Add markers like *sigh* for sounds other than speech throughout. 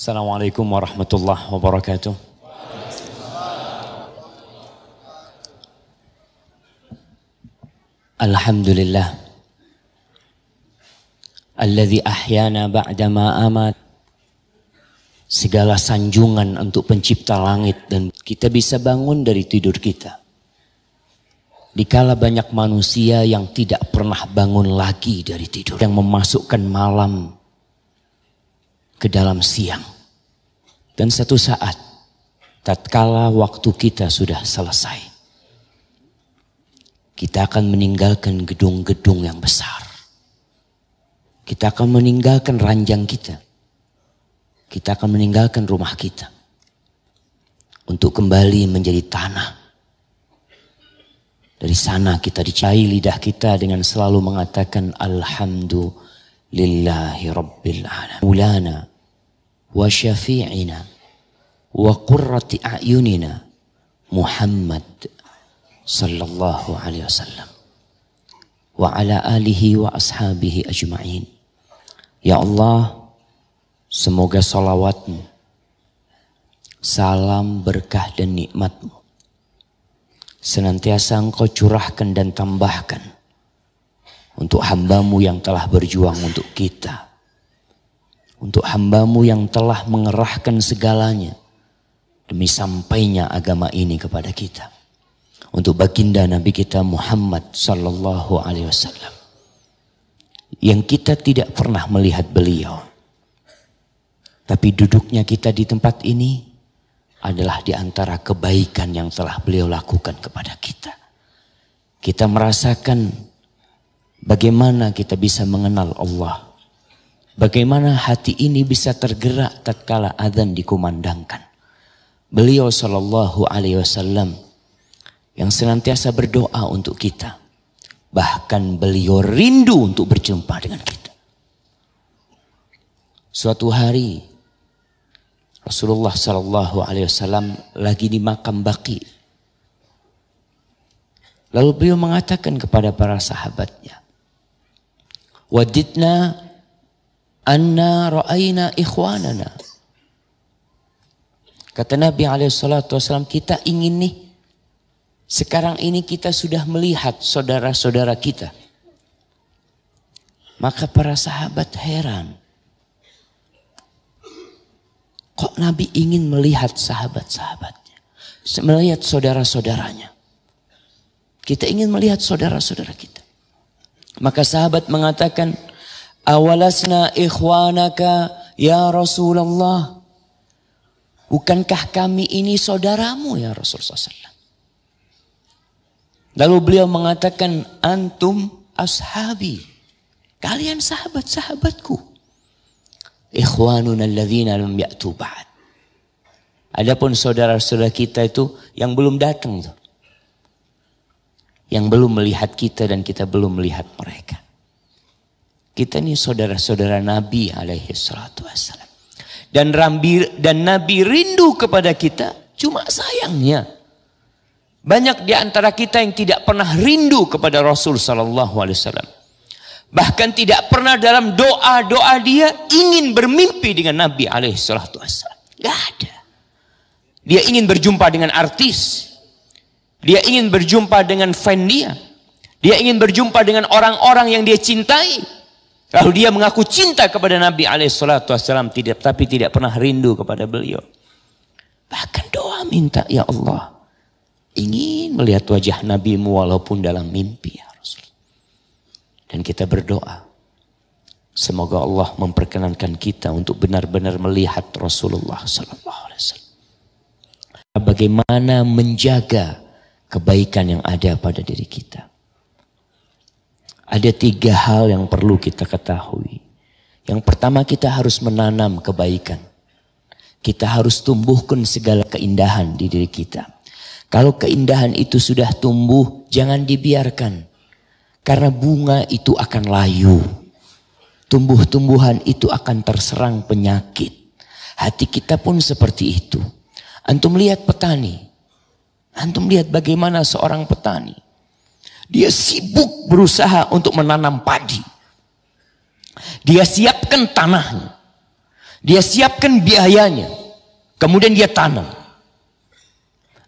Assalamualaikum warahmatullahi wabarakatuh. Alhamdulillah. Alladhi ahyana ba'dama amat. Segala sanjungan untuk pencipta langit dan kita bisa bangun dari tidur kita. Dikala banyak manusia yang tidak pernah bangun lagi dari tidur. Yang memasukkan malam ke dalam siang. Dan satu saat, tatkala waktu kita sudah selesai, kita akan meninggalkan gedung-gedung yang besar. Kita akan meninggalkan ranjang kita. Kita akan meninggalkan rumah kita. Untuk kembali menjadi tanah. Dari sana kita dicai lidah kita dengan selalu mengatakan Alhamdulillahi Rabbil Alamin wa syafi'ina wa qurrati a'yunina Muhammad sallallahu alaihi wasallam wa ala alihi wa ashabihi ajma'in. Ya Allah, semoga salawatmu, salam berkah dan nikmatmu, senantiasa engkau curahkan dan tambahkan untuk hambamu yang telah berjuang untuk kita untuk hambamu yang telah mengerahkan segalanya demi sampainya agama ini kepada kita. Untuk baginda Nabi kita Muhammad sallallahu alaihi wasallam. Yang kita tidak pernah melihat beliau. Tapi duduknya kita di tempat ini adalah di antara kebaikan yang telah beliau lakukan kepada kita. Kita merasakan bagaimana kita bisa mengenal Allah Bagaimana hati ini bisa tergerak tatkala adzan dikumandangkan? Beliau sallallahu alaihi wasallam yang senantiasa berdoa untuk kita. Bahkan beliau rindu untuk berjumpa dengan kita. Suatu hari Rasulullah sallallahu alaihi wasallam lagi di makam Baqi. Lalu beliau mengatakan kepada para sahabatnya, "Waditna anna ra'ayna ikhwanana. Kata Nabi SAW, kita ingin nih, sekarang ini kita sudah melihat saudara-saudara kita. Maka para sahabat heran. Kok Nabi ingin melihat sahabat-sahabatnya? Melihat saudara-saudaranya. Kita ingin melihat saudara-saudara kita. Maka sahabat mengatakan, Awalasna ikhwanaka ya Rasulullah. Bukankah kami ini saudaramu ya Rasulullah SAW. Lalu beliau mengatakan antum ashabi. Kalian sahabat-sahabatku. Ikhwanuna alladhina lam ya'tu ba'd. Adapun saudara-saudara kita itu yang belum datang tuh. Yang belum melihat kita dan kita belum melihat mereka. Kita ini saudara-saudara Nabi alaihi salatu wassalam. Dan, rambi, dan Nabi rindu kepada kita. Cuma sayangnya. Banyak di antara kita yang tidak pernah rindu kepada Rasul sallallahu alaihi wasallam. Bahkan tidak pernah dalam doa-doa dia ingin bermimpi dengan Nabi alaihi salatu wassalam. Gak ada. Dia ingin berjumpa dengan artis. Dia ingin berjumpa dengan fan dia. Dia ingin berjumpa dengan orang-orang yang dia cintai. Lalu dia mengaku cinta kepada Nabi Alaihissalam tidak, tapi tidak pernah rindu kepada beliau. Bahkan doa minta, ya Allah, ingin melihat wajah Nabimu walaupun dalam mimpi ya Rasul. Dan kita berdoa, semoga Allah memperkenankan kita untuk benar-benar melihat Rasulullah Sallallahu Alaihi Wasallam. Bagaimana menjaga kebaikan yang ada pada diri kita? Ada tiga hal yang perlu kita ketahui. Yang pertama kita harus menanam kebaikan. Kita harus tumbuhkan segala keindahan di diri kita. Kalau keindahan itu sudah tumbuh, jangan dibiarkan. Karena bunga itu akan layu. Tumbuh-tumbuhan itu akan terserang penyakit. Hati kita pun seperti itu. Antum lihat petani. Antum lihat bagaimana seorang petani dia sibuk berusaha untuk menanam padi. Dia siapkan tanahnya. Dia siapkan biayanya. Kemudian dia tanam.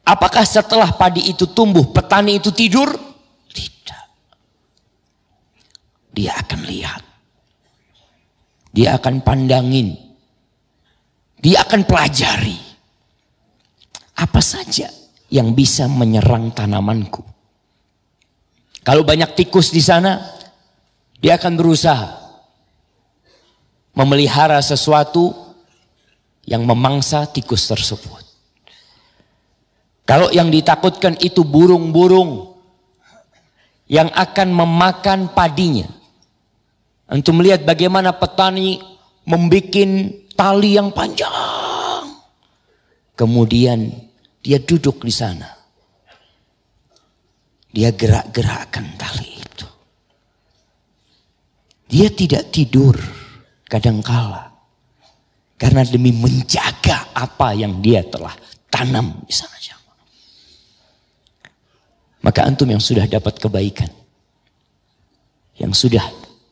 Apakah setelah padi itu tumbuh, petani itu tidur? Tidak. Dia akan lihat. Dia akan pandangin. Dia akan pelajari. Apa saja yang bisa menyerang tanamanku? Kalau banyak tikus di sana, dia akan berusaha memelihara sesuatu yang memangsa tikus tersebut. Kalau yang ditakutkan itu burung-burung yang akan memakan padinya. Untuk melihat bagaimana petani membuat tali yang panjang. Kemudian dia duduk di sana dia gerak-gerakkan tali itu. Dia tidak tidur kadangkala. Karena demi menjaga apa yang dia telah tanam di sana jamaah. Maka antum yang sudah dapat kebaikan. Yang sudah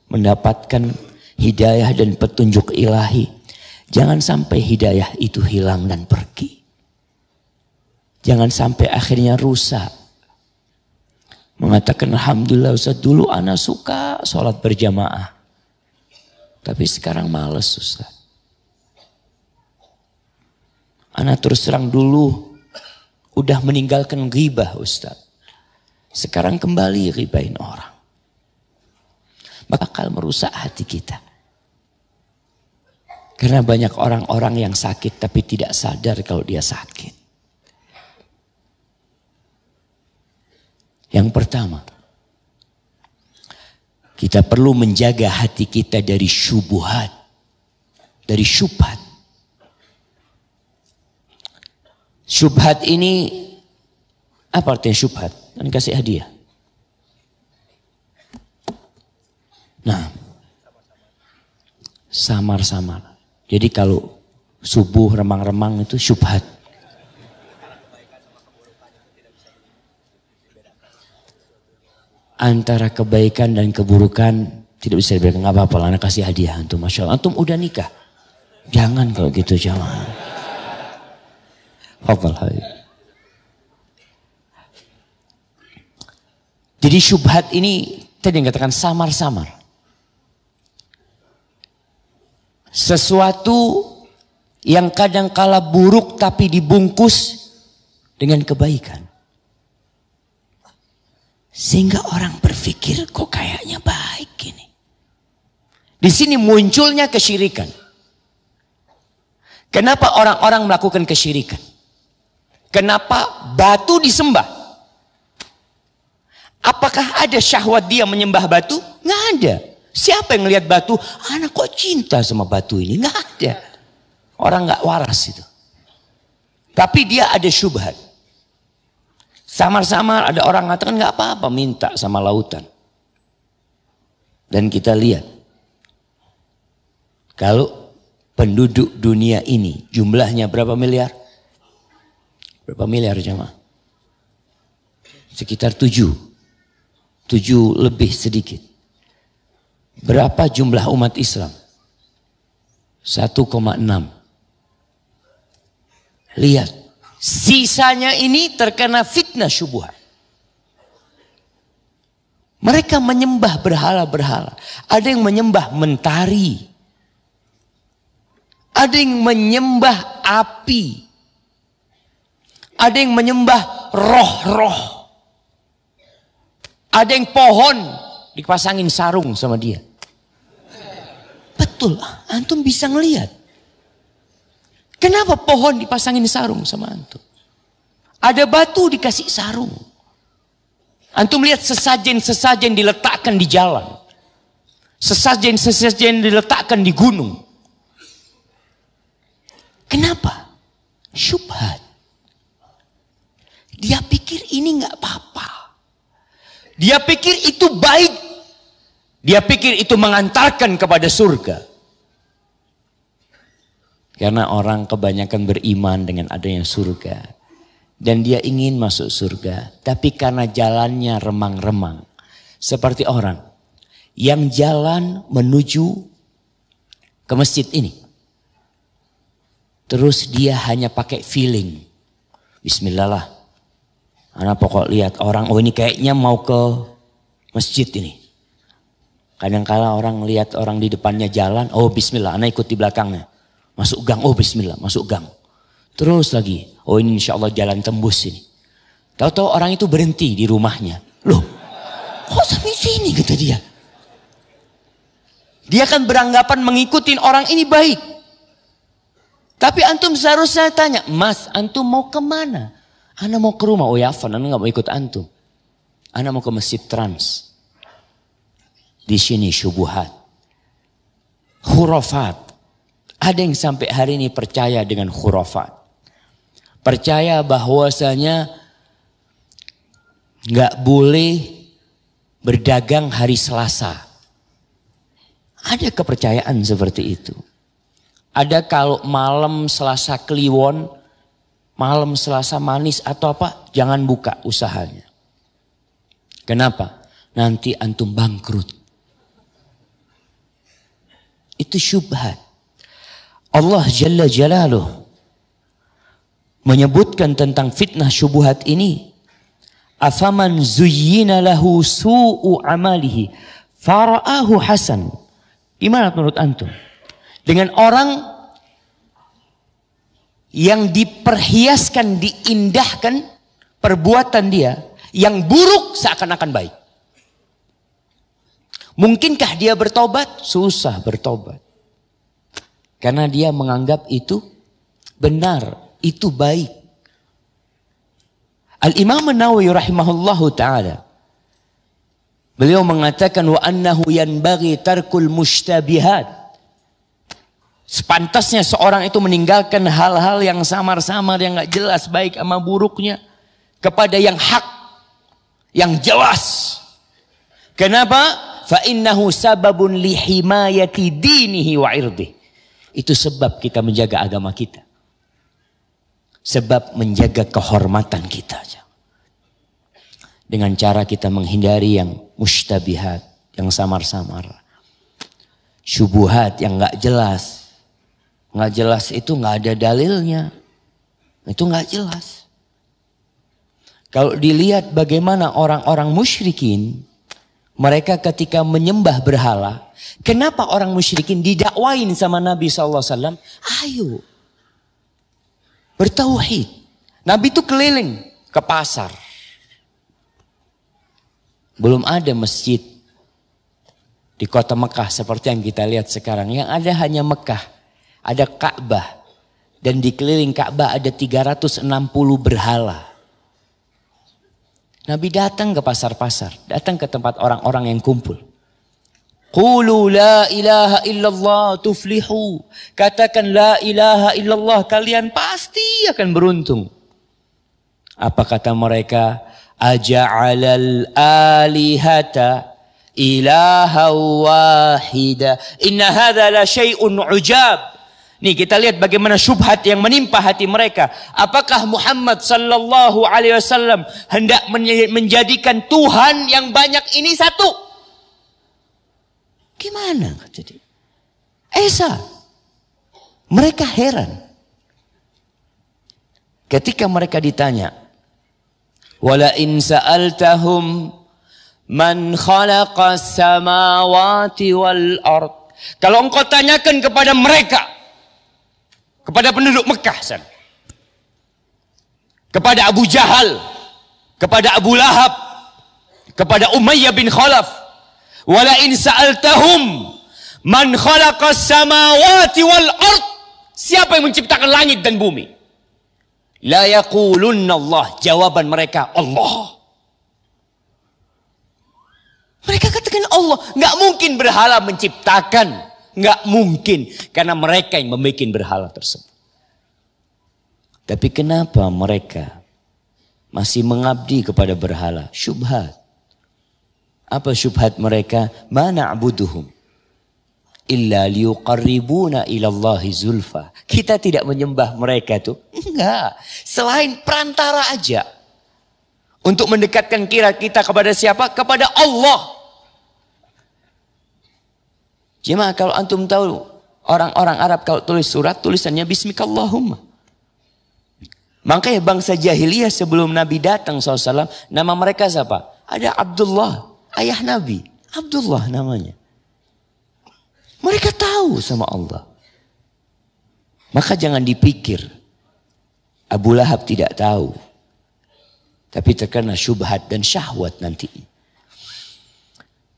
mendapatkan hidayah dan petunjuk ilahi. Jangan sampai hidayah itu hilang dan pergi. Jangan sampai akhirnya rusak mengatakan Alhamdulillah Ustaz dulu anak suka sholat berjamaah. Tapi sekarang males Ustaz. Anak terus terang dulu udah meninggalkan riba Ustaz. Sekarang kembali ribain orang. Bakal merusak hati kita. Karena banyak orang-orang yang sakit tapi tidak sadar kalau dia sakit. Yang pertama, kita perlu menjaga hati kita dari syubuhat, dari syubhat. Syubhat ini apa artinya syubhat? Kan kasih hadiah. Nah, samar-samar. Jadi kalau subuh remang-remang itu syubhat. antara kebaikan dan keburukan tidak bisa diberikan nggak apa-apa lah anak kasih hadiah antum masya Allah antum udah nikah jangan kalau gitu jangan Fadal Jadi syubhat ini tadi yang katakan samar-samar. Sesuatu yang kadang kala buruk tapi dibungkus dengan kebaikan. Sehingga orang berpikir kok kayaknya baik ini. Di sini munculnya kesyirikan. Kenapa orang-orang melakukan kesyirikan? Kenapa batu disembah? Apakah ada syahwat dia menyembah batu? Nggak ada. Siapa yang melihat batu? Anak kok cinta sama batu ini? Nggak ada. Orang nggak waras itu. Tapi dia ada syubhat. Samar-samar ada orang mengatakan nggak apa-apa minta sama lautan. Dan kita lihat. Kalau penduduk dunia ini jumlahnya berapa miliar? Berapa miliar jemaah? Sekitar tujuh. Tujuh lebih sedikit. Berapa jumlah umat Islam? 1,6. Lihat Sisanya ini terkena fitnah syubuhat. Mereka menyembah berhala-berhala. Ada yang menyembah mentari. Ada yang menyembah api. Ada yang menyembah roh-roh. Ada yang pohon dipasangin sarung sama dia. Betul, antum bisa ngelihat. Kenapa pohon dipasangin sarung sama antum? Ada batu dikasih sarung. Antum lihat sesajen-sesajen diletakkan di jalan. Sesajen-sesajen diletakkan di gunung. Kenapa? Syubhat. Dia pikir ini nggak apa-apa. Dia pikir itu baik. Dia pikir itu mengantarkan kepada surga. Karena orang kebanyakan beriman dengan adanya surga. Dan dia ingin masuk surga. Tapi karena jalannya remang-remang. Seperti orang yang jalan menuju ke masjid ini. Terus dia hanya pakai feeling. Bismillah lah. karena pokok lihat orang, oh ini kayaknya mau ke masjid ini. kadang -kadang orang lihat orang di depannya jalan, oh bismillah, anak ikut di belakangnya. Masuk gang, oh bismillah, masuk gang. Terus lagi, oh ini insya Allah jalan tembus ini. Tahu-tahu orang itu berhenti di rumahnya. Loh, kok sampai sini kata dia. Dia kan beranggapan mengikuti orang ini baik. Tapi antum seharusnya tanya, Mas, antum mau kemana? Ana mau ke rumah. Oh ya, Afan, ana nggak mau ikut antum. Ana mau ke masjid trans. Di sini syubuhat. Hurufat. Ada yang sampai hari ini percaya dengan khurafat. Percaya bahwasanya nggak boleh berdagang hari Selasa. Ada kepercayaan seperti itu. Ada kalau malam Selasa Kliwon, malam Selasa manis atau apa, jangan buka usahanya. Kenapa? Nanti antum bangkrut. Itu syubhat. Allah Jalla Jalaluh menyebutkan tentang fitnah syubuhat ini. Afaman zuyyina lahu su'u amalihi fara'ahu hasan. Gimana menurut antum? Dengan orang yang diperhiaskan, diindahkan perbuatan dia yang buruk seakan-akan baik. Mungkinkah dia bertobat? Susah bertobat. Karena dia menganggap itu benar, itu baik. Al-Imam Nawawi rahimahullahu taala beliau mengatakan wa annahu yanbaghi tarkul mushtabihat. Sepantasnya seorang itu meninggalkan hal-hal yang samar-samar yang gak jelas baik sama buruknya kepada yang hak yang jelas. Kenapa? Fa innahu sababun li dinihi wa irdih. Itu sebab kita menjaga agama kita. Sebab menjaga kehormatan kita. Dengan cara kita menghindari yang mustabihat, yang samar-samar. Syubuhat yang gak jelas. Gak jelas itu gak ada dalilnya. Itu gak jelas. Kalau dilihat bagaimana orang-orang musyrikin mereka ketika menyembah berhala, kenapa orang musyrikin didakwain sama Nabi SAW? Ayo, bertauhid. Nabi itu keliling ke pasar. Belum ada masjid di kota Mekah seperti yang kita lihat sekarang. Yang ada hanya Mekah, ada Ka'bah. Dan di keliling Ka'bah ada 360 berhala. Nabi datang ke pasar-pasar, datang ke tempat orang-orang yang kumpul. Qulu la ilaha illallah tuflihu. Katakan la ilaha illallah kalian pasti akan beruntung. Apa kata mereka? Aja'alal alihata ilaha wahida. Inna hadha la syai'un ujab. Nih kita lihat bagaimana syubhat yang menimpa hati mereka. Apakah Muhammad sallallahu alaihi wasallam hendak menjadikan Tuhan yang banyak ini satu? Gimana jadi? Esa. Mereka heran. Ketika mereka ditanya, "Wala in sa'altahum man khalaqas samawati wal ard?" Kalau engkau tanyakan kepada mereka, kepada penduduk Mekah sana. Kepada Abu Jahal, kepada Abu Lahab, kepada Umayyah bin Khalaf. Wala in sa'altahum man khalaqas samawati wal ard. Siapa yang menciptakan langit dan bumi? La yaqulunna Allah. Jawaban mereka Allah. Mereka katakan Allah. Nggak mungkin berhala menciptakan nggak mungkin karena mereka yang membuat berhala tersebut. Tapi kenapa mereka masih mengabdi kepada berhala? Syubhat. Apa syubhat mereka? Mana abuduhum illa liyuqarribuna ilallahi zulfa. Kita tidak menyembah mereka tuh. Enggak. Selain perantara aja. Untuk mendekatkan kira kita kepada siapa? Kepada Allah. Jemaah kalau antum tahu orang-orang Arab kalau tulis surat tulisannya Bismikallahumma. Makanya bangsa jahiliyah sebelum Nabi datang SAW, nama mereka siapa? Ada Abdullah, ayah Nabi. Abdullah namanya. Mereka tahu sama Allah. Maka jangan dipikir Abu Lahab tidak tahu. Tapi terkena syubhat dan syahwat nanti.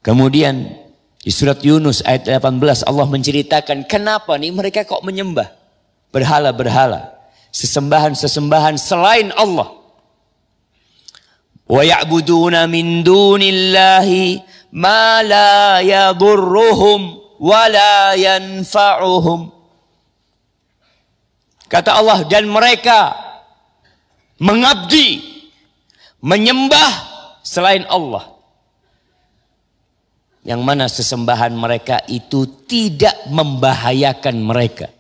Kemudian di surat Yunus ayat 18 Allah menceritakan kenapa nih mereka kok menyembah berhala-berhala, sesembahan-sesembahan selain Allah. Wa ya'buduna min dunillahi ma la yadurruhum wa la Kata Allah dan mereka mengabdi menyembah selain Allah yang mana sesembahan mereka itu tidak membahayakan mereka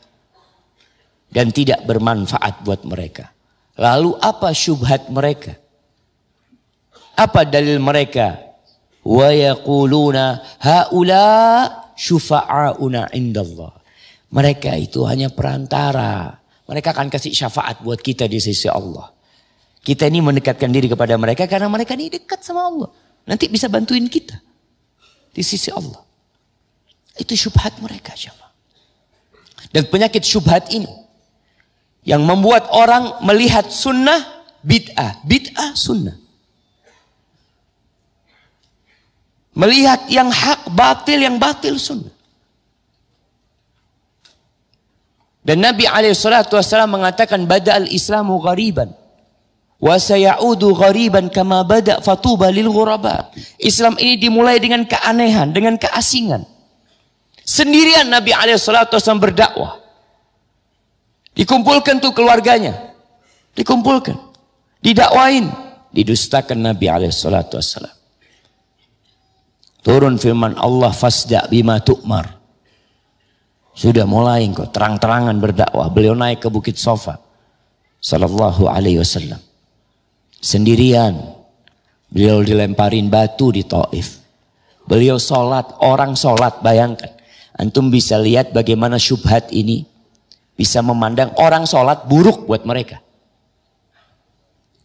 dan tidak bermanfaat buat mereka. Lalu apa syubhat mereka? Apa dalil mereka? Wa yaquluna haula syufa'auna indallah. Mereka itu hanya perantara. Mereka akan kasih syafaat buat kita di sisi Allah. Kita ini mendekatkan diri kepada mereka karena mereka ini dekat sama Allah. Nanti bisa bantuin kita di sisi Allah. Itu syubhat mereka jemaah. Dan penyakit syubhat ini yang membuat orang melihat sunnah bid'ah, bid'ah sunnah. Melihat yang hak batil, yang batil sunnah. Dan Nabi alaihi salatu wasallam mengatakan badal islamu ghariban wa sayaudu ghariban kama bada fatuba lil ghuraba. Islam ini dimulai dengan keanehan, dengan keasingan. Sendirian Nabi alaihi salatu wasallam berdakwah. Dikumpulkan tuh keluarganya. Dikumpulkan. Didakwain, didustakan Nabi alaihi salatu wasallam. Turun firman Allah fasda bima tu'mar. Sudah mulai engkau terang-terangan berdakwah. Beliau naik ke Bukit Sofa. Sallallahu alaihi wasallam sendirian. Beliau dilemparin batu di Taif. Beliau sholat, orang sholat, bayangkan. Antum bisa lihat bagaimana syubhat ini bisa memandang orang sholat buruk buat mereka.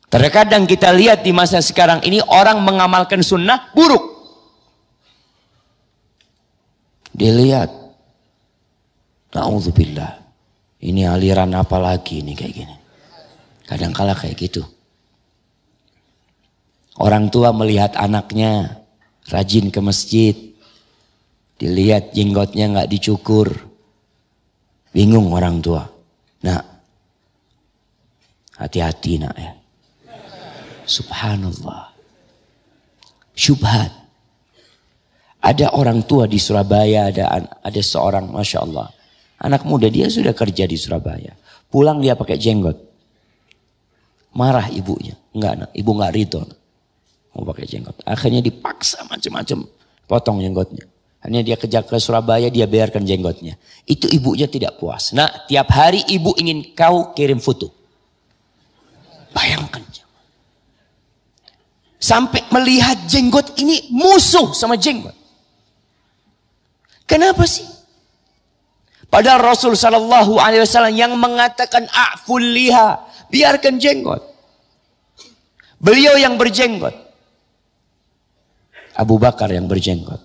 Terkadang kita lihat di masa sekarang ini orang mengamalkan sunnah buruk. Dilihat. Na'udzubillah. Ini aliran apa lagi ini kayak gini. Kadang Kadangkala kayak gitu. Orang tua melihat anaknya rajin ke masjid. Dilihat jenggotnya nggak dicukur. Bingung orang tua. Nah, hati-hati nak ya. Subhanallah. Syubhat. Ada orang tua di Surabaya, ada ada seorang, Masya Allah. Anak muda dia sudah kerja di Surabaya. Pulang dia pakai jenggot. Marah ibunya. Enggak, nak. ibu enggak ridho mau pakai jenggot. Akhirnya dipaksa macam-macam potong jenggotnya. Hanya dia kejar ke Surabaya, dia biarkan jenggotnya. Itu ibunya tidak puas. Nah, tiap hari ibu ingin kau kirim foto. Bayangkan. Sampai melihat jenggot ini musuh sama jenggot. Kenapa sih? Padahal Rasul Shallallahu Alaihi Wasallam yang mengatakan aful liha, biarkan jenggot. Beliau yang berjenggot. Abu Bakar yang berjenggot.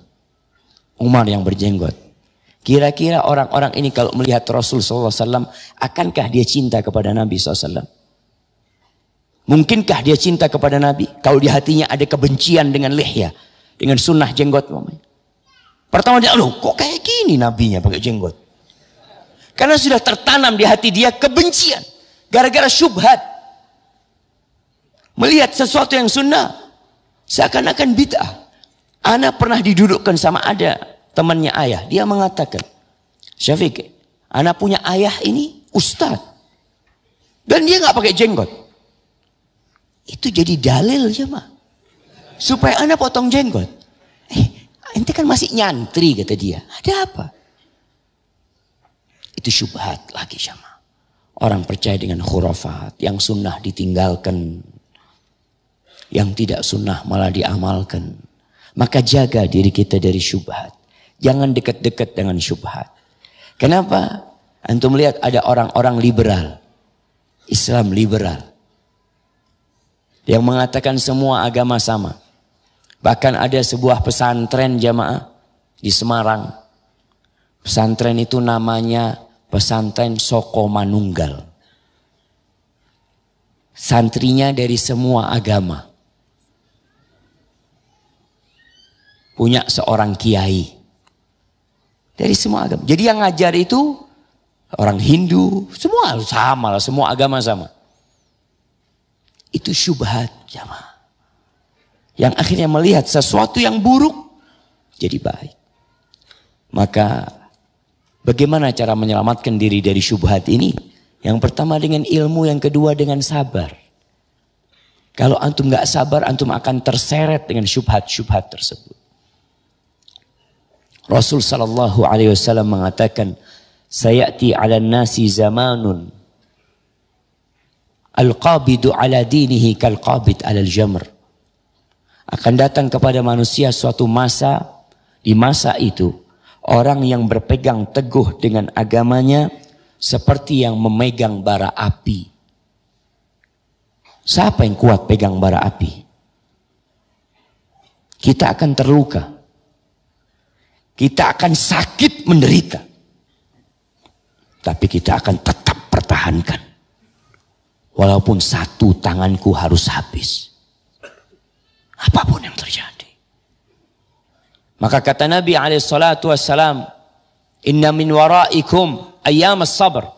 Umar yang berjenggot. Kira-kira orang-orang ini kalau melihat Rasul SAW, akankah dia cinta kepada Nabi SAW? Mungkinkah dia cinta kepada Nabi? Kalau di hatinya ada kebencian dengan lihya, dengan sunnah jenggot. Pertama dia, loh kok kayak gini nabinya pakai jenggot? Karena sudah tertanam di hati dia kebencian. Gara-gara syubhat. Melihat sesuatu yang sunnah, seakan-akan bid'ah. Ana pernah didudukkan sama ada temannya ayah. Dia mengatakan, Syafiq, Ana punya ayah ini ustadz. Dan dia nggak pakai jenggot. Itu jadi dalil ya Ma. Supaya Ana potong jenggot. Eh, ente kan masih nyantri kata dia. Ada apa? Itu syubhat lagi sama. Ya, Orang percaya dengan khurafat. Yang sunnah ditinggalkan. Yang tidak sunnah malah diamalkan. Maka jaga diri kita dari syubhat. Jangan dekat-dekat dengan syubhat. Kenapa? Antum lihat ada orang-orang liberal. Islam liberal. Yang mengatakan semua agama sama. Bahkan ada sebuah pesantren jamaah di Semarang. Pesantren itu namanya pesantren Soko Manunggal. Santrinya dari semua agama. punya seorang kiai. Dari semua agama. Jadi yang ngajar itu orang Hindu, semua sama lah, semua agama sama. Itu syubhat jamaah. Yang akhirnya melihat sesuatu yang buruk jadi baik. Maka bagaimana cara menyelamatkan diri dari syubhat ini? Yang pertama dengan ilmu, yang kedua dengan sabar. Kalau antum gak sabar, antum akan terseret dengan syubhat-syubhat tersebut. Rasul sallallahu alaihi wasallam mengatakan, "Sayati ala nasi zamanun al-qabidu 'ala dinihi kal-qabid 'ala al-jamr." Akan datang kepada manusia suatu masa di masa itu orang yang berpegang teguh dengan agamanya seperti yang memegang bara api. Siapa yang kuat pegang bara api? Kita akan terluka. Kita akan sakit menderita. Tapi kita akan tetap pertahankan. Walaupun satu tanganku harus habis. Apapun yang terjadi. Maka kata Nabi alaihissalatu wassalam. Inna min waraikum ayam sabar.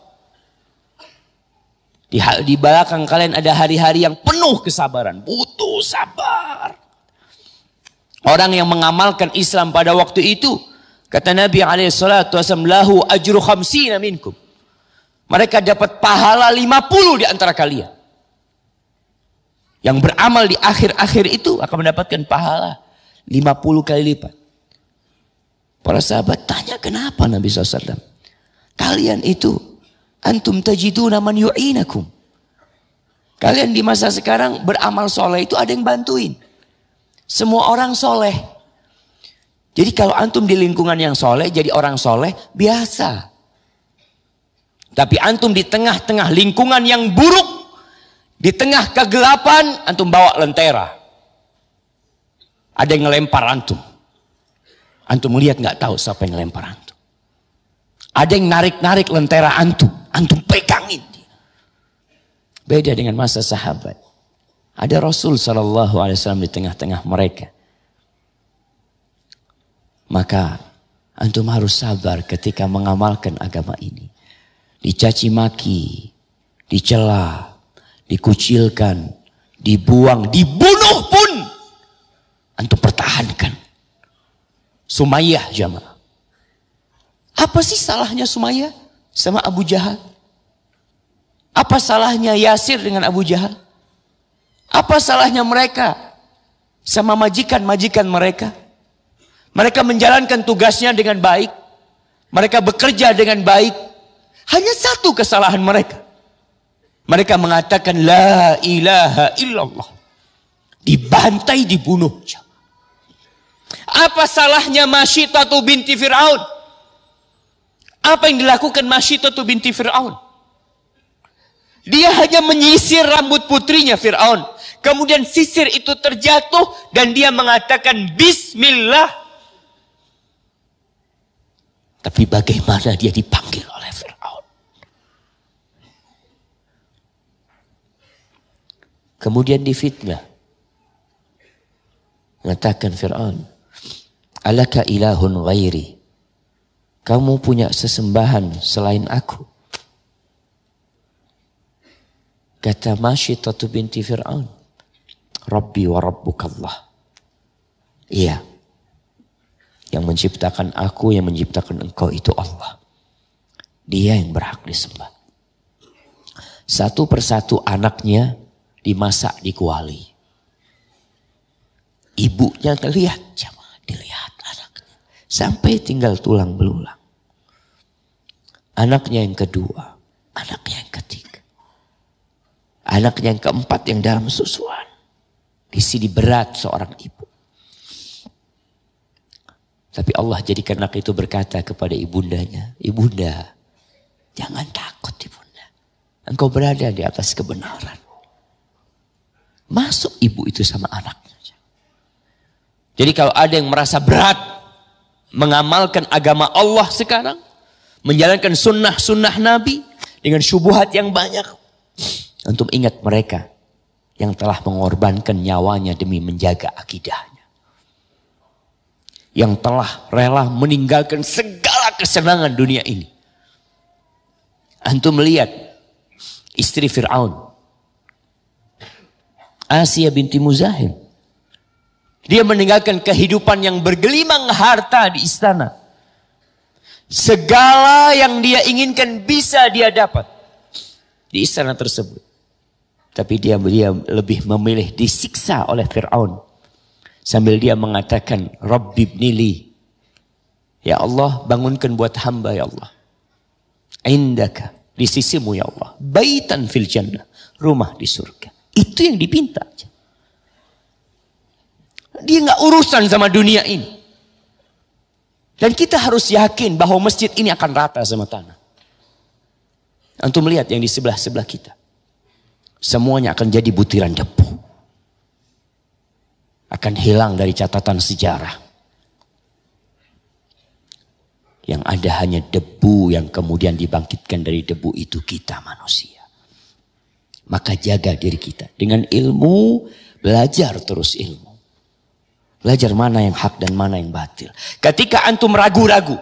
Di, di belakang kalian ada hari-hari yang penuh kesabaran. Butuh sabar. Orang yang mengamalkan Islam pada waktu itu. Kata Nabi wasallam Lahu ajru khamsina minkum. Mereka dapat pahala 50 di antara kalian. Yang beramal di akhir-akhir itu akan mendapatkan pahala 50 kali lipat. Para sahabat tanya kenapa Nabi SAW. Kalian itu antum tajiduna man yu'inakum. Kalian di masa sekarang beramal soleh itu ada yang bantuin. Semua orang soleh. Jadi kalau antum di lingkungan yang soleh, jadi orang soleh, biasa. Tapi antum di tengah-tengah lingkungan yang buruk, di tengah kegelapan, antum bawa lentera. Ada yang ngelempar antum. Antum melihat nggak tahu siapa yang ngelempar antum. Ada yang narik-narik lentera antum. Antum pegangin. Beda dengan masa sahabat. Ada Rasul Shallallahu Alaihi Wasallam di tengah-tengah mereka. Maka antum harus sabar ketika mengamalkan agama ini. Dicaci maki, dicela, dikucilkan, dibuang, dibunuh pun antum pertahankan. Sumayyah jamaah. Apa sih salahnya Sumayyah sama Abu Jahal? Apa salahnya Yasir dengan Abu Jahal? Apa salahnya mereka sama majikan-majikan mereka? Mereka menjalankan tugasnya dengan baik. Mereka bekerja dengan baik. Hanya satu kesalahan mereka. Mereka mengatakan la ilaha illallah. Dibantai, dibunuh. Apa salahnya Masyitatu binti Fir'aun? Apa yang dilakukan Masyitatu binti Fir'aun? Dia hanya menyisir rambut putrinya Fir'aun. Kemudian sisir itu terjatuh dan dia mengatakan bismillah. Tapi bagaimana dia dipanggil oleh Firaun? Kemudian difitnah. Mengatakan Firaun, "Alaka ilahun ghairi?" Kamu punya sesembahan selain aku? Kata Tatu binti Fir'aun. Rabbi wa Rabbukallah. Iya. Yang menciptakan aku, yang menciptakan engkau itu Allah. Dia yang berhak disembah. Satu persatu anaknya dimasak di kuali. Ibunya ngelihat, jamaah dilihat anaknya. Sampai tinggal tulang belulang. Anaknya yang kedua, anaknya yang ketiga. Anaknya yang keempat yang dalam susuan. Di sini berat seorang ibu. Tapi Allah jadikan anak itu berkata kepada ibundanya, Ibunda, jangan takut ibunda. Engkau berada di atas kebenaran. Masuk ibu itu sama anaknya. Jadi kalau ada yang merasa berat mengamalkan agama Allah sekarang, menjalankan sunnah-sunnah Nabi dengan syubuhat yang banyak, untuk ingat mereka yang telah mengorbankan nyawanya demi menjaga akidahnya. Yang telah rela meninggalkan segala kesenangan dunia ini. Antum melihat istri Fir'aun. Asia binti Muzahim. Dia meninggalkan kehidupan yang bergelimang harta di istana. Segala yang dia inginkan bisa dia dapat. Di istana tersebut. Tapi dia, dia lebih memilih disiksa oleh Fir'aun. Sambil dia mengatakan, Rabbib nili. Ya Allah, bangunkan buat hamba ya Allah. Indaka, di sisimu ya Allah. Baitan fil jannah, rumah di surga. Itu yang dipinta. Dia nggak urusan sama dunia ini. Dan kita harus yakin bahwa masjid ini akan rata sama tanah. Antum melihat yang di sebelah-sebelah kita semuanya akan jadi butiran debu. Akan hilang dari catatan sejarah. Yang ada hanya debu yang kemudian dibangkitkan dari debu itu kita manusia. Maka jaga diri kita. Dengan ilmu, belajar terus ilmu. Belajar mana yang hak dan mana yang batil. Ketika antum ragu-ragu.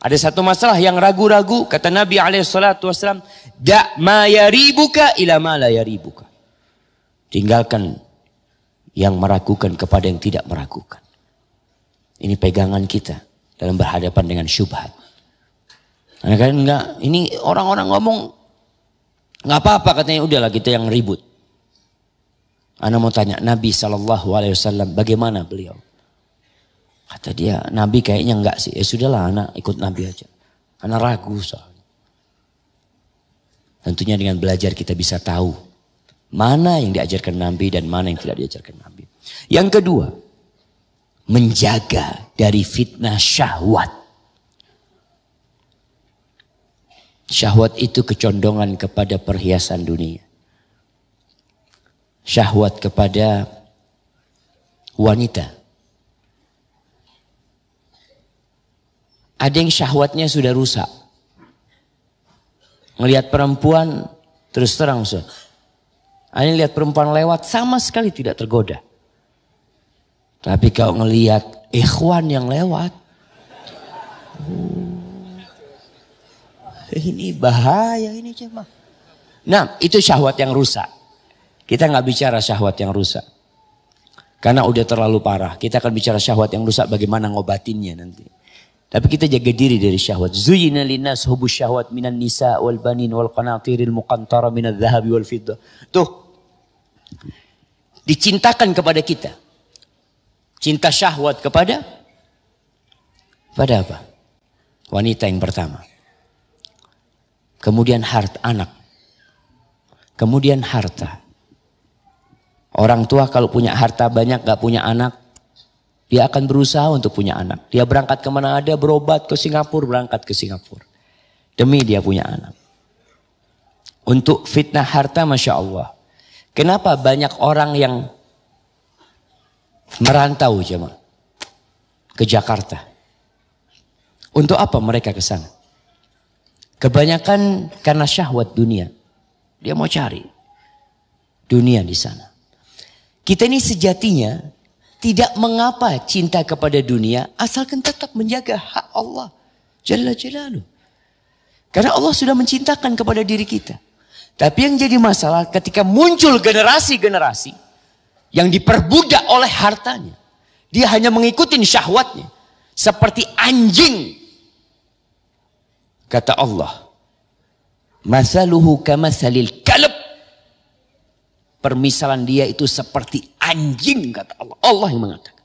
Ada satu masalah yang ragu-ragu kata Nabi alaihi dak wasallam, "Da ma yaribuka ila ma la yaribuka." Tinggalkan yang meragukan kepada yang tidak meragukan. Ini pegangan kita dalam berhadapan dengan syubhat. Karena kan enggak, ini orang-orang ngomong nggak apa-apa katanya udahlah kita yang ribut. Anda mau tanya Nabi Shallallahu Alaihi Wasallam bagaimana beliau? Kata dia, Nabi kayaknya enggak sih. Ya sudahlah anak ikut Nabi aja. Karena ragu soalnya. Tentunya dengan belajar kita bisa tahu mana yang diajarkan Nabi dan mana yang tidak diajarkan Nabi. Yang kedua, menjaga dari fitnah syahwat. Syahwat itu kecondongan kepada perhiasan dunia. Syahwat kepada wanita Ada yang syahwatnya sudah rusak. Melihat perempuan terus terang so, Hanya lihat perempuan lewat sama sekali tidak tergoda. Tapi kalau ngelihat ikhwan yang lewat. Oh, ini bahaya ini cuma. Nah itu syahwat yang rusak. Kita nggak bicara syahwat yang rusak. Karena udah terlalu parah. Kita akan bicara syahwat yang rusak bagaimana ngobatinnya nanti. Tapi kita jaga diri dari syahwat. Zuyina linnas hubus syahwat minan nisa wal banin wal qanatiril muqantara minal dhahabi wal fidda. Tuh. Dicintakan kepada kita. Cinta syahwat kepada pada apa? Wanita yang pertama. Kemudian harta anak. Kemudian harta. Orang tua kalau punya harta banyak gak punya anak dia akan berusaha untuk punya anak. Dia berangkat kemana ada, berobat ke Singapura, berangkat ke Singapura. Demi dia punya anak. Untuk fitnah harta, Masya Allah. Kenapa banyak orang yang merantau jemaah ke Jakarta? Untuk apa mereka ke sana? Kebanyakan karena syahwat dunia. Dia mau cari dunia di sana. Kita ini sejatinya tidak mengapa cinta kepada dunia asalkan tetap menjaga hak Allah. Jalla Jalaluh. Karena Allah sudah mencintakan kepada diri kita. Tapi yang jadi masalah ketika muncul generasi-generasi yang diperbudak oleh hartanya. Dia hanya mengikuti syahwatnya. Seperti anjing. Kata Allah. Masaluhu kamasalil kalb. Permisalan dia itu seperti anjing kata Allah. Allah yang mengatakan.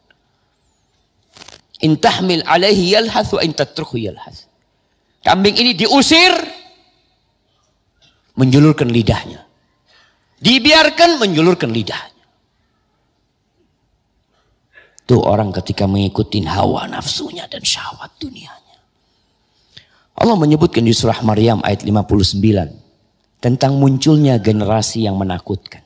Intahmil alaihi yalhath wa intatruhu yalhath. Kambing ini diusir, menjulurkan lidahnya. Dibiarkan menjulurkan lidahnya. Tuh orang ketika mengikuti hawa nafsunya dan syahwat dunianya. Allah menyebutkan di surah Maryam ayat 59 tentang munculnya generasi yang menakutkan.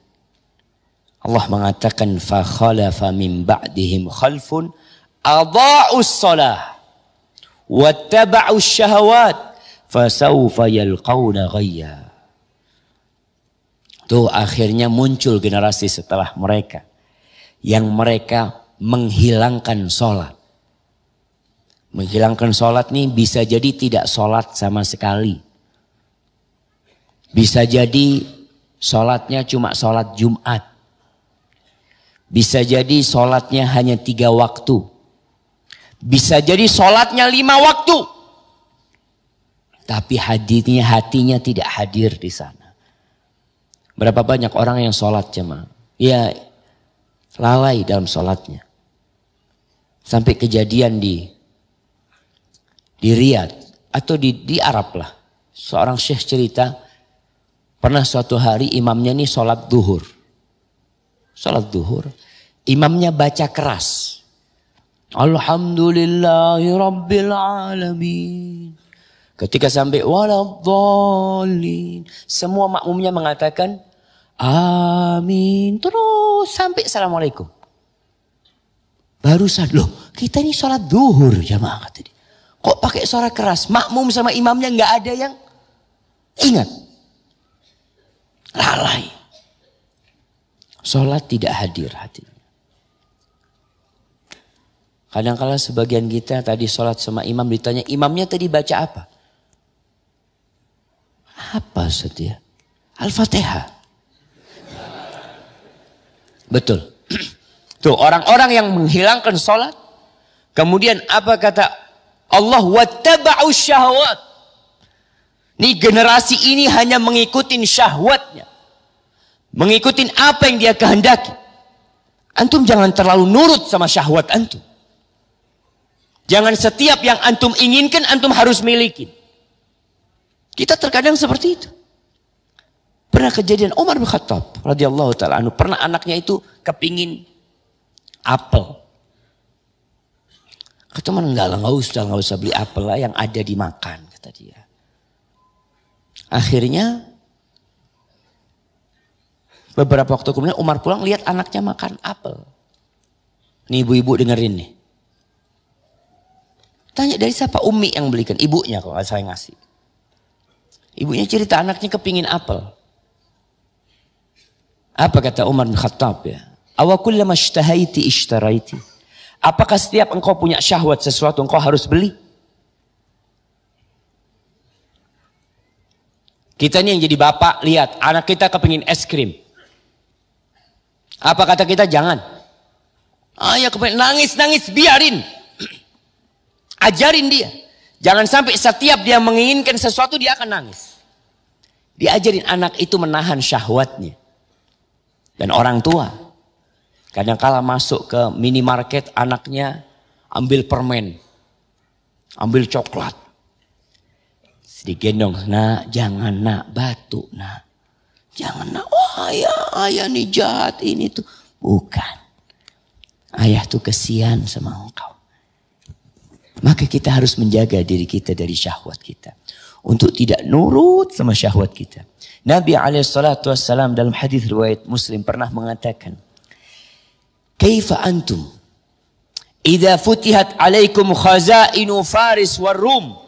Allah mengatakan fa khalafa min ba'dihim khalfun adha'us shalah wattaba'us syahawat fasawfa yalqauna ghayya. Tuh akhirnya muncul generasi setelah mereka yang mereka menghilangkan sholat. Menghilangkan sholat nih bisa jadi tidak sholat sama sekali. Bisa jadi sholatnya cuma sholat Jumat. Bisa jadi sholatnya hanya tiga waktu. Bisa jadi sholatnya lima waktu. Tapi hadirnya hatinya tidak hadir di sana. Berapa banyak orang yang sholat cuma Ya lalai dalam sholatnya. Sampai kejadian di di Riyadh atau di, di Arab lah. Seorang syekh cerita pernah suatu hari imamnya ini sholat duhur. Salat duhur. Imamnya baca keras. Alhamdulillahi Ketika sampai waladhalin. Semua makmumnya mengatakan amin. Terus sampai Assalamualaikum. Barusan loh kita ini sholat duhur jamaah kata dia. Kok pakai suara keras? Makmum sama imamnya nggak ada yang ingat. Lalai. Sholat tidak hadir hatinya. Kadangkala -kadang sebagian kita tadi sholat sama imam ditanya, imamnya tadi baca apa? Apa setia? Al-Fatihah. Betul. *clears throat* Tuh orang-orang yang menghilangkan sholat. Kemudian apa kata Allah wattaba'u syahwat. Ini generasi ini hanya mengikuti syahwatnya. Mengikuti apa yang dia kehendaki. Antum jangan terlalu nurut sama syahwat antum. Jangan setiap yang antum inginkan antum harus miliki. Kita terkadang seperti itu. Pernah kejadian Umar bin Khattab radhiyallahu taala anhu, pernah anaknya itu kepingin apel. Kata mana enggak lah, enggak usah, enggak usah beli apel lah yang ada dimakan, kata dia. Akhirnya Beberapa waktu kemudian Umar pulang lihat anaknya makan apel. Nih ibu-ibu dengerin nih. Tanya dari siapa Umi yang belikan? Ibunya kalau saya ngasih. Ibunya cerita anaknya kepingin apel. Apa kata Umar bin Khattab ya? Awakullama ishtahaiti ishtaraiti. Apakah setiap engkau punya syahwat sesuatu engkau harus beli? Kita ini yang jadi bapak, lihat anak kita kepingin es krim. Apa kata kita? Jangan. Ayah ya, kemudian nangis-nangis biarin. *clears throat* Ajarin dia. Jangan sampai setiap dia menginginkan sesuatu dia akan nangis. Diajarin anak itu menahan syahwatnya. Dan orang tua. Kadang kala masuk ke minimarket anaknya ambil permen. Ambil coklat gendong. nak jangan nak batuk nak Jangan, oh ayah, ayah ini jahat ini tuh. Bukan. Ayah tuh kesian sama engkau. Maka kita harus menjaga diri kita dari syahwat kita. Untuk tidak nurut sama syahwat kita. Nabi SAW dalam hadis riwayat Muslim pernah mengatakan. Kaifa antum? ida futihat alaikum khazainu Faris warum.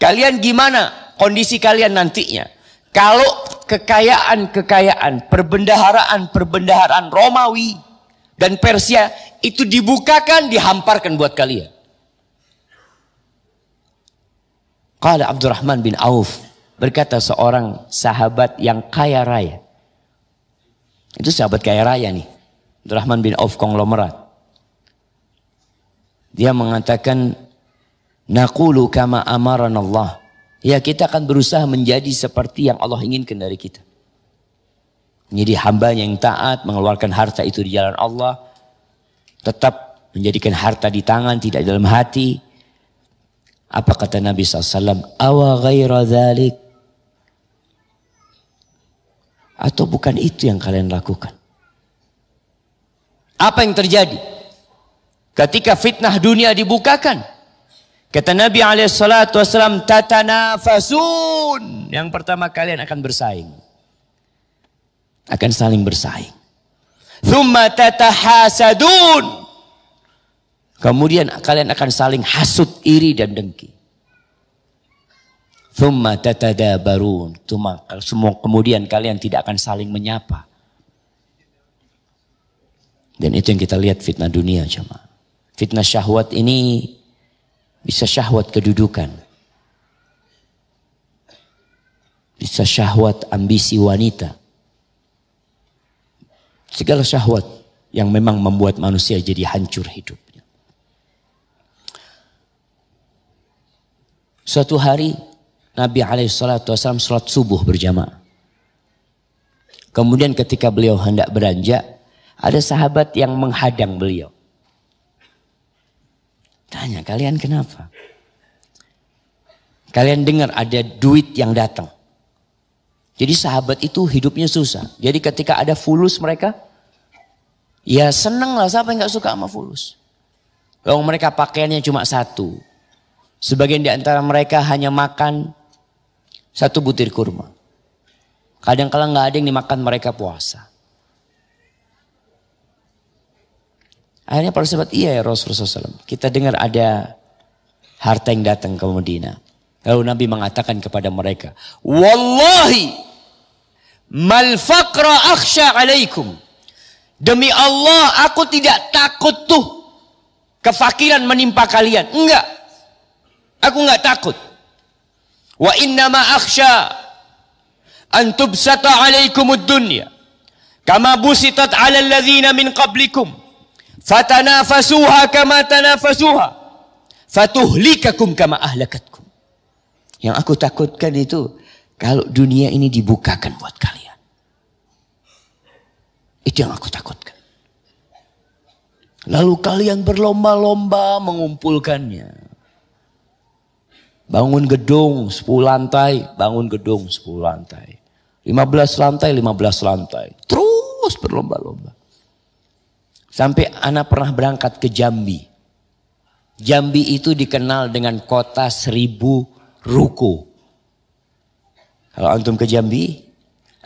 Kalian gimana kondisi kalian nantinya? Kalau kekayaan-kekayaan, perbendaharaan-perbendaharaan Romawi dan Persia itu dibukakan, dihamparkan buat kalian. Kala Abdurrahman bin Auf berkata seorang sahabat yang kaya raya. Itu sahabat kaya raya nih. Abdurrahman bin Auf konglomerat. Dia mengatakan, Nakulu kama amaran Allah ya kita akan berusaha menjadi seperti yang Allah inginkan dari kita. Menjadi hamba yang taat, mengeluarkan harta itu di jalan Allah. Tetap menjadikan harta di tangan, tidak dalam hati. Apa kata Nabi SAW? Awa ghaira dhalik. Atau bukan itu yang kalian lakukan? Apa yang terjadi? Ketika fitnah dunia dibukakan. Kata Nabi alaihissalatu tatanafasun. Yang pertama kalian akan bersaing. Akan saling bersaing. Thumma tatahasadun. Kemudian kalian akan saling hasut, iri dan dengki. Thumma tatadabarun. Tuma, semua kemudian kalian tidak akan saling menyapa. Dan itu yang kita lihat fitnah dunia cuma. Fitnah syahwat ini bisa syahwat kedudukan. Bisa syahwat ambisi wanita. Segala syahwat yang memang membuat manusia jadi hancur hidupnya. Suatu hari Nabi SAW sholat subuh berjamaah. Kemudian ketika beliau hendak beranjak, ada sahabat yang menghadang beliau. Tanya kalian kenapa? Kalian dengar ada duit yang datang. Jadi sahabat itu hidupnya susah. Jadi ketika ada fulus mereka, ya seneng lah siapa yang gak suka sama fulus. Kalau mereka pakaiannya cuma satu. Sebagian di antara mereka hanya makan satu butir kurma. Kadang-kadang nggak ada yang dimakan mereka puasa. Akhirnya para sahabat, iya ya Rasulullah SAW. Kita dengar ada harta yang datang ke Medina. Lalu Nabi mengatakan kepada mereka, Wallahi, mal faqra akhsha alaikum. Demi Allah, aku tidak takut tuh kefakiran menimpa kalian. Enggak. Aku enggak takut. Wa innama akhsha an tubsata alaikumud dunya kama busitat alal ladzina min qablikum fatanafasuha kama tanafasuha fatuhlikakum kama ahlakatkum yang aku takutkan itu kalau dunia ini dibukakan buat kalian itu yang aku takutkan lalu kalian berlomba-lomba mengumpulkannya bangun gedung 10 lantai bangun gedung 10 lantai 15 lantai 15 lantai terus berlomba-lomba Sampai anak pernah berangkat ke Jambi. Jambi itu dikenal dengan kota seribu ruko. Kalau antum ke Jambi,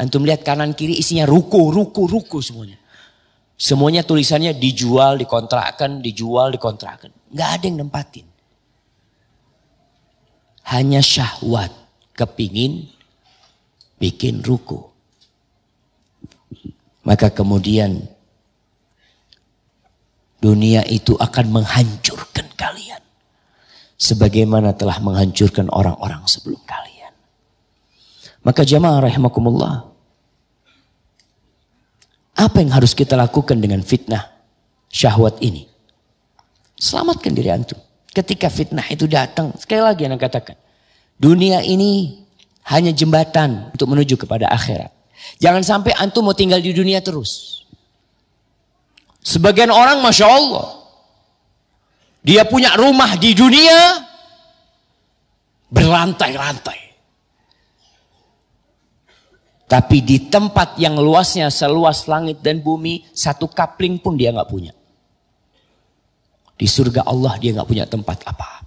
antum lihat kanan kiri isinya ruko, ruko, ruko semuanya. Semuanya tulisannya dijual, dikontrakkan, dijual, dikontrakkan. Gak ada yang nempatin. Hanya syahwat kepingin bikin ruko. Maka kemudian Dunia itu akan menghancurkan kalian. Sebagaimana telah menghancurkan orang-orang sebelum kalian. Maka jamaah rahimakumullah. Apa yang harus kita lakukan dengan fitnah syahwat ini? Selamatkan diri antum. Ketika fitnah itu datang, sekali lagi yang katakan. Dunia ini hanya jembatan untuk menuju kepada akhirat. Jangan sampai antum mau tinggal di dunia terus. Sebagian orang Masya Allah. Dia punya rumah di dunia berlantai-lantai. Tapi di tempat yang luasnya seluas langit dan bumi, satu kapling pun dia nggak punya. Di surga Allah dia nggak punya tempat apa-apa.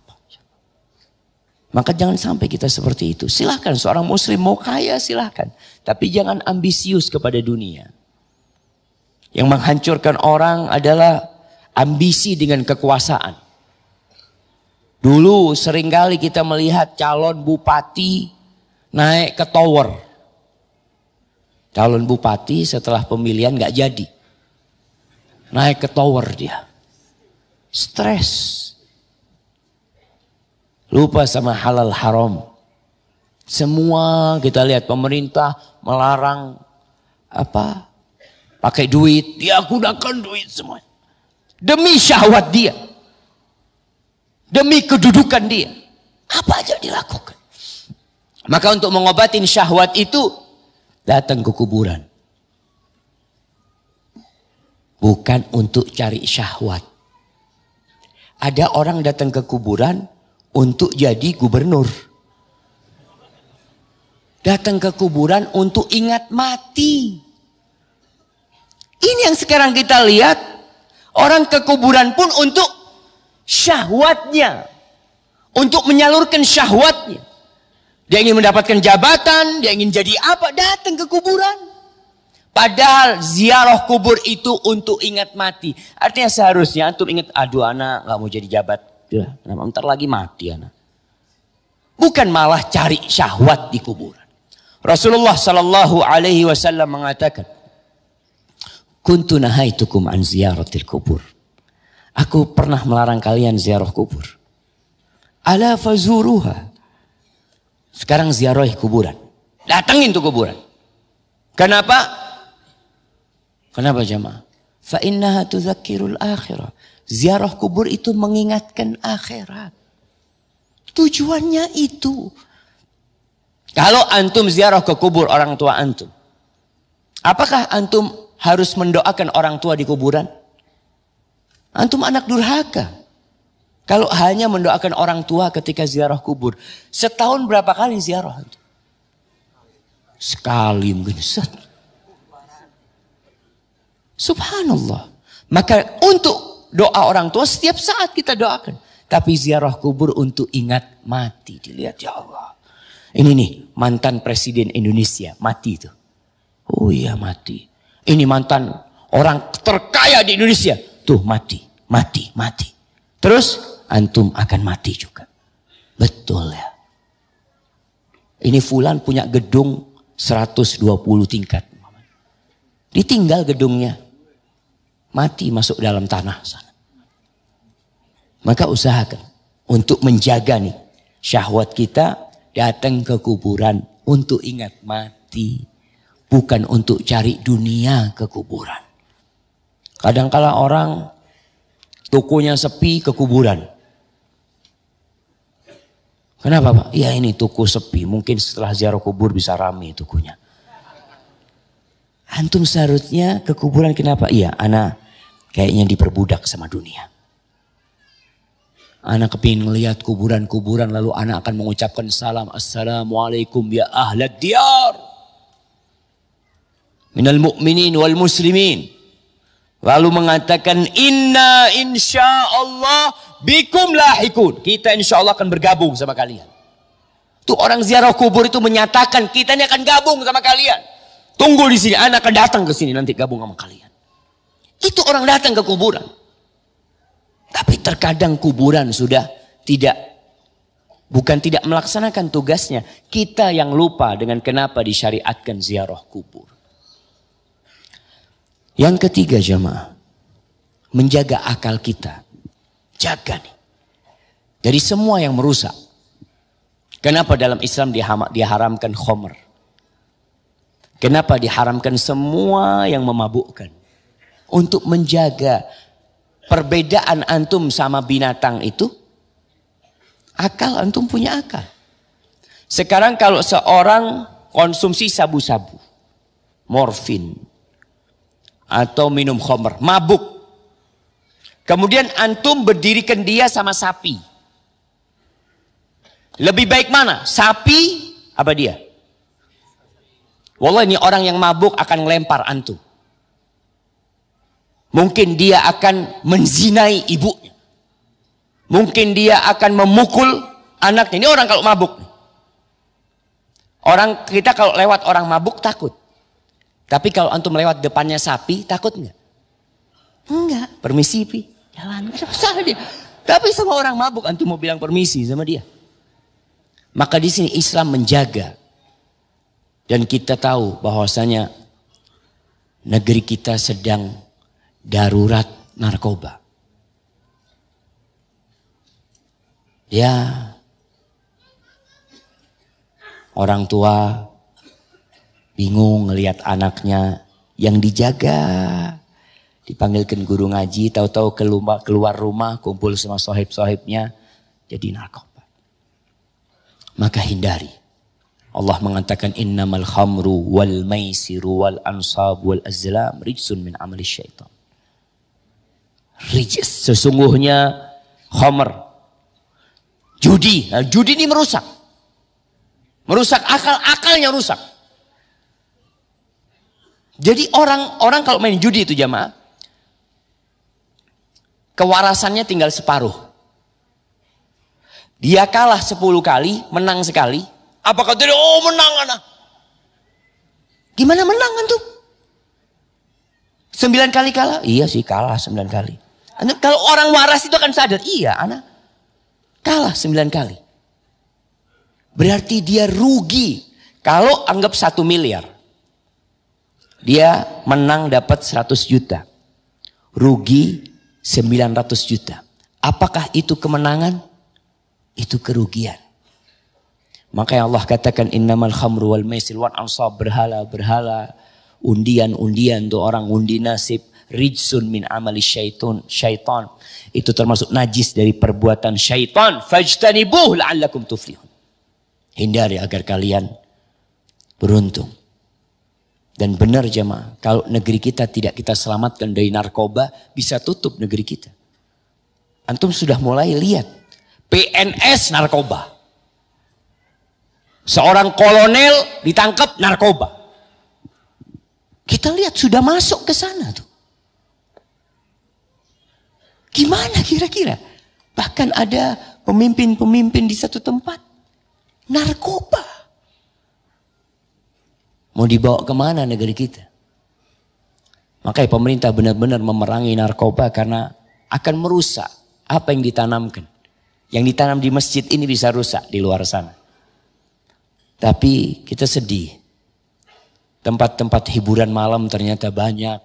Maka jangan sampai kita seperti itu. Silahkan seorang muslim mau kaya silahkan. Tapi jangan ambisius kepada dunia. Yang menghancurkan orang adalah ambisi dengan kekuasaan. Dulu seringkali kita melihat calon bupati naik ke tower. Calon bupati setelah pemilihan gak jadi. Naik ke tower dia. Stres. Lupa sama halal haram. Semua kita lihat pemerintah melarang apa Pakai duit, dia gunakan duit semua. Demi syahwat dia. Demi kedudukan dia. Apa aja dilakukan. Maka untuk mengobatin syahwat itu, datang ke kuburan. Bukan untuk cari syahwat. Ada orang datang ke kuburan untuk jadi gubernur. Datang ke kuburan untuk ingat mati. Ini yang sekarang kita lihat. Orang ke kuburan pun untuk syahwatnya. Untuk menyalurkan syahwatnya. Dia ingin mendapatkan jabatan, dia ingin jadi apa, datang ke kuburan. Padahal ziarah kubur itu untuk ingat mati. Artinya seharusnya antum ingat, aduh anak gak mau jadi jabat. Duh, ntar lagi mati anak. Bukan malah cari syahwat di kuburan. Rasulullah Shallallahu Alaihi Wasallam mengatakan, Kuntu nahaitukum an ziyaratil kubur. Aku pernah melarang kalian ziarah kubur. Ala fazuruha. Sekarang ziarah kuburan. Datangin tuh kuburan. Kenapa? Kenapa jemaah? Fa innaha tuzakkirul akhirah. Ziarah kubur itu mengingatkan akhirat. Tujuannya itu. Kalau antum ziarah ke kubur orang tua antum. Apakah antum harus mendoakan orang tua di kuburan? Antum anak durhaka. Kalau hanya mendoakan orang tua ketika ziarah kubur. Setahun berapa kali ziarah? Sekali mungkin. Set. Subhanallah. Maka untuk doa orang tua setiap saat kita doakan. Tapi ziarah kubur untuk ingat mati. Dilihat ya Allah. Ini nih mantan presiden Indonesia mati itu. Oh iya mati. Ini mantan orang terkaya di Indonesia. Tuh mati, mati, mati. Terus antum akan mati juga. Betul ya. Ini Fulan punya gedung 120 tingkat. Ditinggal gedungnya. Mati masuk dalam tanah sana. Maka usahakan untuk menjaga nih syahwat kita datang ke kuburan untuk ingat mati bukan untuk cari dunia ke kuburan. Kadangkala orang tokonya sepi ke kuburan. Kenapa Pak? Ya ini toko sepi, mungkin setelah ziarah kubur bisa rame tokonya. Antum seharusnya ke kuburan kenapa? Iya, anak kayaknya diperbudak sama dunia. Anak kepingin melihat kuburan-kuburan lalu anak akan mengucapkan salam. Assalamualaikum ya ahlat diyar minal mu'minin wal muslimin lalu mengatakan inna insyaallah bikum lahikun kita insyaallah akan bergabung sama kalian tuh orang ziarah kubur itu menyatakan kita ini akan gabung sama kalian tunggu di sini anak akan datang ke sini nanti gabung sama kalian itu orang datang ke kuburan tapi terkadang kuburan sudah tidak bukan tidak melaksanakan tugasnya kita yang lupa dengan kenapa disyariatkan ziarah kubur yang ketiga jamaah, menjaga akal kita. Jaga nih. Dari semua yang merusak. Kenapa dalam Islam diharamkan khomer? Kenapa diharamkan semua yang memabukkan? Untuk menjaga perbedaan antum sama binatang itu. Akal, antum punya akal. Sekarang kalau seorang konsumsi sabu-sabu, morfin, atau minum khomer, mabuk. Kemudian antum berdirikan dia sama sapi. Lebih baik mana? Sapi apa dia? Wallah ini orang yang mabuk akan ngelempar antum. Mungkin dia akan menzinai ibunya. Mungkin dia akan memukul anaknya. Ini orang kalau mabuk. Orang kita kalau lewat orang mabuk takut. Tapi kalau antum lewat depannya sapi, takut enggak? Enggak. Permisi, Pi. Jalan. Susah dia. Tapi sama orang mabuk, antum mau bilang permisi sama dia. Maka di sini Islam menjaga. Dan kita tahu bahwasanya negeri kita sedang darurat narkoba. Ya, orang tua bingung ngelihat anaknya yang dijaga dipanggilkan guru ngaji tahu-tahu keluar, keluar rumah kumpul sama sohib-sohibnya jadi narkoba maka hindari Allah mengatakan innamal khamru wal maisiru wal ansab wal azlam rijsun min amali syaitan rijs sesungguhnya khamr judi nah, judi ini merusak merusak akal akalnya rusak jadi orang-orang kalau main judi itu jamaah, kewarasannya tinggal separuh. Dia kalah 10 kali, menang sekali. Apakah dia, oh menang anak. Gimana menang tuh? Sembilan kali kalah? Iya sih kalah sembilan kali. Anak kalau orang waras itu akan sadar, iya anak kalah sembilan kali. Berarti dia rugi kalau anggap satu miliar. Dia menang dapat 100 juta. Rugi 900 juta. Apakah itu kemenangan? Itu kerugian. Makanya Allah katakan innamal khamru wal maisir wal ansab berhala-berhala, undian-undian tuh orang undi nasib, rijsun min amali syaitun, syaitan. Itu termasuk najis dari perbuatan syaitan. Fajtanibuh la'allakum tuflihun. Hindari agar kalian beruntung. Dan benar jemaah, kalau negeri kita tidak kita selamatkan dari narkoba, bisa tutup negeri kita. Antum sudah mulai lihat, PNS narkoba. Seorang kolonel ditangkap narkoba. Kita lihat sudah masuk ke sana tuh. Gimana kira-kira? Bahkan ada pemimpin-pemimpin di satu tempat narkoba. Mau dibawa kemana negeri kita? Makanya pemerintah benar-benar memerangi narkoba karena akan merusak apa yang ditanamkan. Yang ditanam di masjid ini bisa rusak di luar sana. Tapi kita sedih. Tempat-tempat hiburan malam ternyata banyak.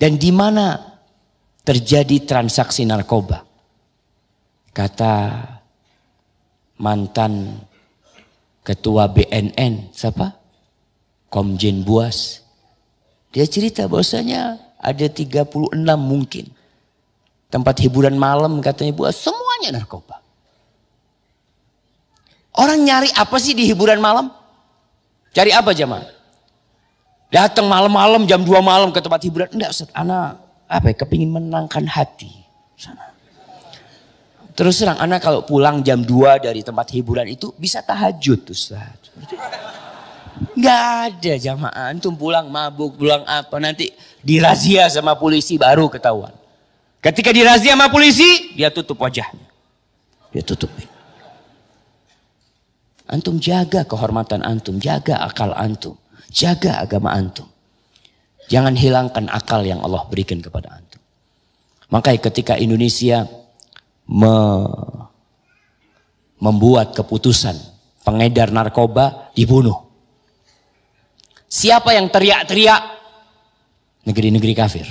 Dan di mana terjadi transaksi narkoba? Kata mantan ketua BNN, siapa? Komjen Buas. Dia cerita bahwasanya ada 36 mungkin. Tempat hiburan malam katanya Buas semuanya narkoba. Orang nyari apa sih di hiburan malam? Cari apa jemaah? Datang malam-malam jam 2 malam ke tempat hiburan. Enggak Ustaz, anak apa ya, kepingin menangkan hati. Sana. Terus terang anak kalau pulang jam 2 dari tempat hiburan itu bisa tahajud Ustaz. Nggak ada jamaah. Antum pulang mabuk, pulang apa. Nanti dirazia sama polisi baru ketahuan. Ketika dirazia sama polisi, dia tutup wajahnya. Dia tutupin. Antum jaga kehormatan antum, jaga akal antum, jaga agama antum. Jangan hilangkan akal yang Allah berikan kepada antum. Makanya ketika Indonesia me membuat keputusan pengedar narkoba dibunuh. Siapa yang teriak-teriak? Negeri-negeri kafir.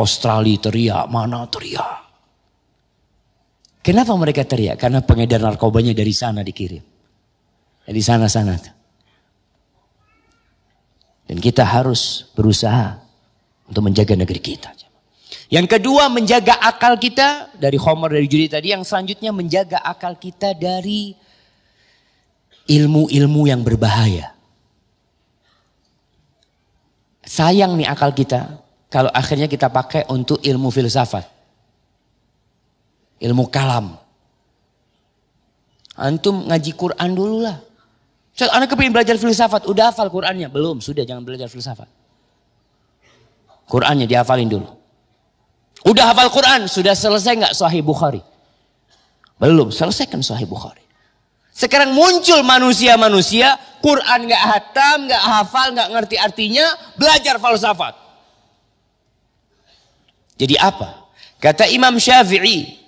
Australia teriak, mana teriak. Kenapa mereka teriak? Karena pengedar narkobanya dari sana dikirim. Dari sana-sana. Dan kita harus berusaha untuk menjaga negeri kita. Yang kedua menjaga akal kita dari Homer dari Judi tadi. Yang selanjutnya menjaga akal kita dari ilmu-ilmu yang berbahaya. Sayang nih akal kita kalau akhirnya kita pakai untuk ilmu filsafat. Ilmu kalam. Antum ngaji Quran dulu lah. Coba anak kepingin belajar filsafat. Udah hafal Qurannya? Belum, sudah jangan belajar filsafat. Qurannya dihafalin dulu. Udah hafal Quran, sudah selesai nggak Sahih Bukhari? Belum, selesaikan Sahih Bukhari. Sekarang muncul manusia-manusia, Quran nggak hatam, nggak hafal, nggak ngerti artinya, belajar falsafat. Jadi apa? Kata Imam Syafi'i,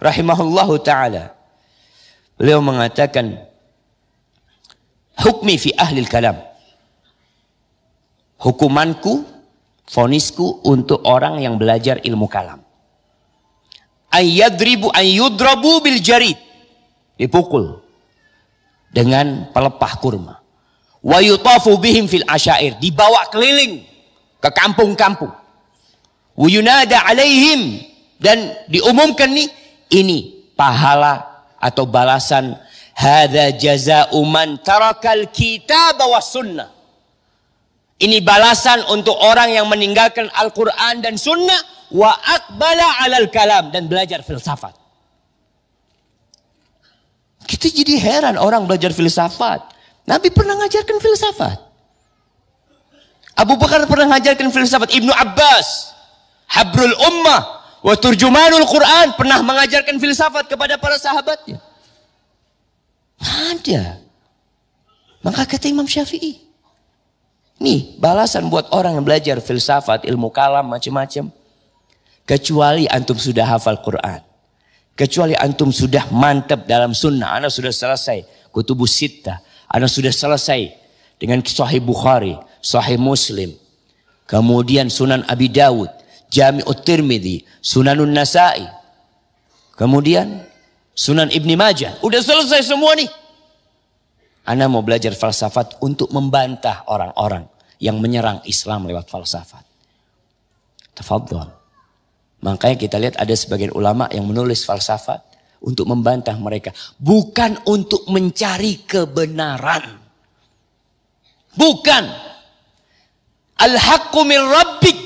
rahimahullahu taala, beliau mengatakan, hukmi fi ahli kalam. Hukumanku, fonisku untuk orang yang belajar ilmu kalam. Ayyadribu ayyudrabu bil jarid dipukul dengan pelepah kurma. Wa yutafu bihim fil asyair, dibawa keliling ke kampung-kampung. Wa yunada alaihim dan diumumkan nih ini pahala atau balasan hadza jazaa'u man tarakal kitaba was sunnah. Ini balasan untuk orang yang meninggalkan Al-Quran dan Sunnah wa akbala alal kalam dan belajar filsafat. Kita jadi heran orang belajar filsafat. Nabi pernah ngajarkan filsafat. Abu Bakar pernah ngajarkan filsafat. Ibnu Abbas, Habrul Ummah, Waturjumanul Quran pernah mengajarkan filsafat kepada para sahabatnya. Ada. Maka kata Imam Syafi'i. Nih, balasan buat orang yang belajar filsafat, ilmu kalam, macam-macam. Kecuali antum sudah hafal Quran. Kecuali antum sudah mantap dalam sunnah. Anda sudah selesai. Kutubu sita. Anda sudah selesai. Dengan sahih Bukhari. Sahih Muslim. Kemudian sunan Abi Dawud. Jami'ut Tirmidhi. Sunanun Nasai. Kemudian sunan Ibni Majah. Udah selesai semua nih. Anda mau belajar falsafat untuk membantah orang-orang yang menyerang Islam lewat falsafat. Tafadhol. Makanya kita lihat ada sebagian ulama yang menulis falsafat untuk membantah mereka. Bukan untuk mencari kebenaran. Bukan. Al-haqqu min rabbik.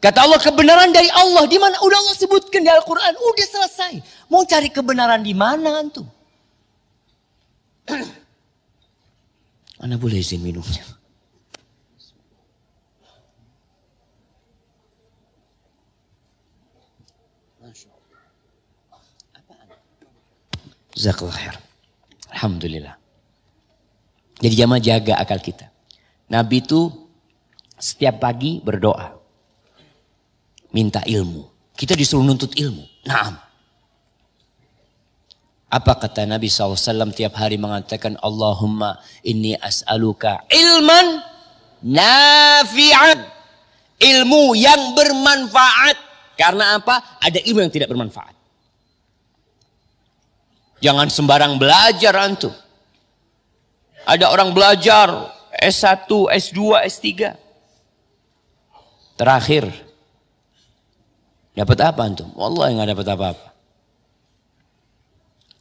Kata Allah kebenaran dari Allah. Di mana? Udah Allah sebutkan di Al-Quran. Udah selesai. Mau cari kebenaran di mana antum? *clears throat* Anda boleh izin minumnya. Jazakallah khair. Alhamdulillah. Jadi jamaah jaga akal kita. Nabi itu setiap pagi berdoa. Minta ilmu. Kita disuruh nuntut ilmu. Naam. Apa kata Nabi SAW tiap hari mengatakan Allahumma inni as'aluka ilman nafi'an. Ilmu yang bermanfaat. Karena apa? Ada ilmu yang tidak bermanfaat. Jangan sembarang belajar antum. Ada orang belajar S1, S2, S3. Terakhir. Dapat apa antum? Wallah nggak dapat apa-apa.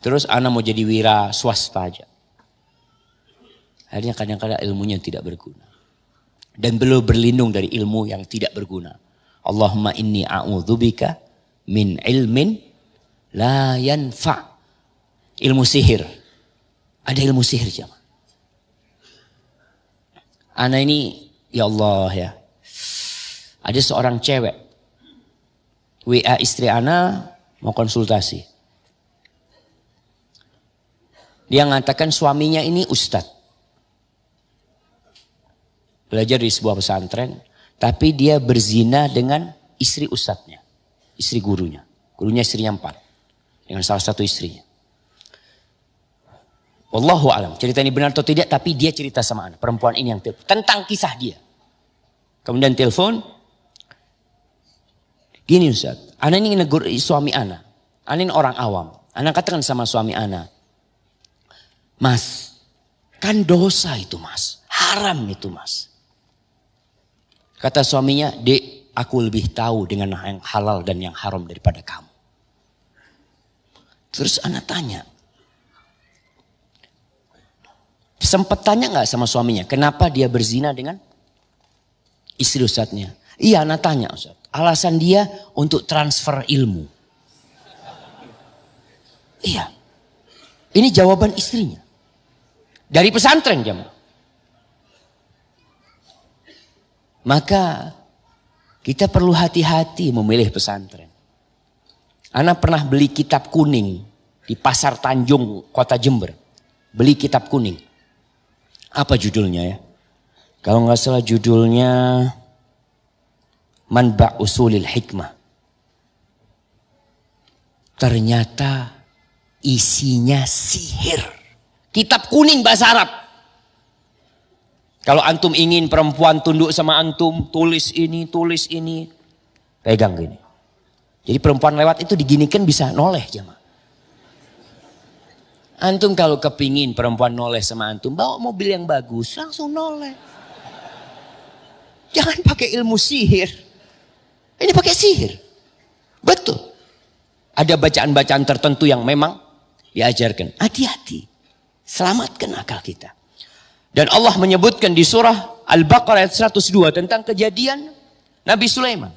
Terus anak mau jadi wira swasta aja. Akhirnya kadang-kadang ilmunya tidak berguna. Dan belum berlindung dari ilmu yang tidak berguna. Allahumma inni a'udzubika min ilmin la yanfa' ilmu sihir. Ada ilmu sihir jemaah. Ana ini ya Allah ya. Ada seorang cewek. WA istri Ana mau konsultasi. Dia mengatakan suaminya ini ustadz. Belajar di sebuah pesantren. Tapi dia berzina dengan istri ustadznya. Istri gurunya. Gurunya istrinya empat. Dengan salah satu istrinya. Wallahu alam. Cerita ini benar atau tidak, tapi dia cerita sama anak. Perempuan ini yang telepon. Tentang kisah dia. Kemudian telepon. Gini Ustaz, anak ini negur suami anak. Anak ini orang awam. Anak katakan sama suami anak. Mas, kan dosa itu mas. Haram itu mas. Kata suaminya, dek aku lebih tahu dengan yang halal dan yang haram daripada kamu. Terus anak tanya, Sempat tanya nggak sama suaminya, kenapa dia berzina dengan istri ustadznya? Iya, anak tanya ustad Alasan dia untuk transfer ilmu. Iya. Ini jawaban istrinya. Dari pesantren jam. Maka kita perlu hati-hati memilih pesantren. Anak pernah beli kitab kuning di pasar Tanjung, kota Jember. Beli kitab kuning. Apa judulnya ya? Kalau nggak salah judulnya Manba Usulil Hikmah. Ternyata isinya sihir. Kitab kuning bahasa Arab. Kalau antum ingin perempuan tunduk sama antum, tulis ini, tulis ini. Pegang gini. Jadi perempuan lewat itu diginikan bisa noleh jemaah. Antum kalau kepingin perempuan noleh sama antum, bawa mobil yang bagus, langsung noleh. Jangan pakai ilmu sihir. Ini pakai sihir. Betul. Ada bacaan-bacaan tertentu yang memang diajarkan. Hati-hati. Selamatkan akal kita. Dan Allah menyebutkan di surah Al-Baqarah ayat 102 tentang kejadian Nabi Sulaiman.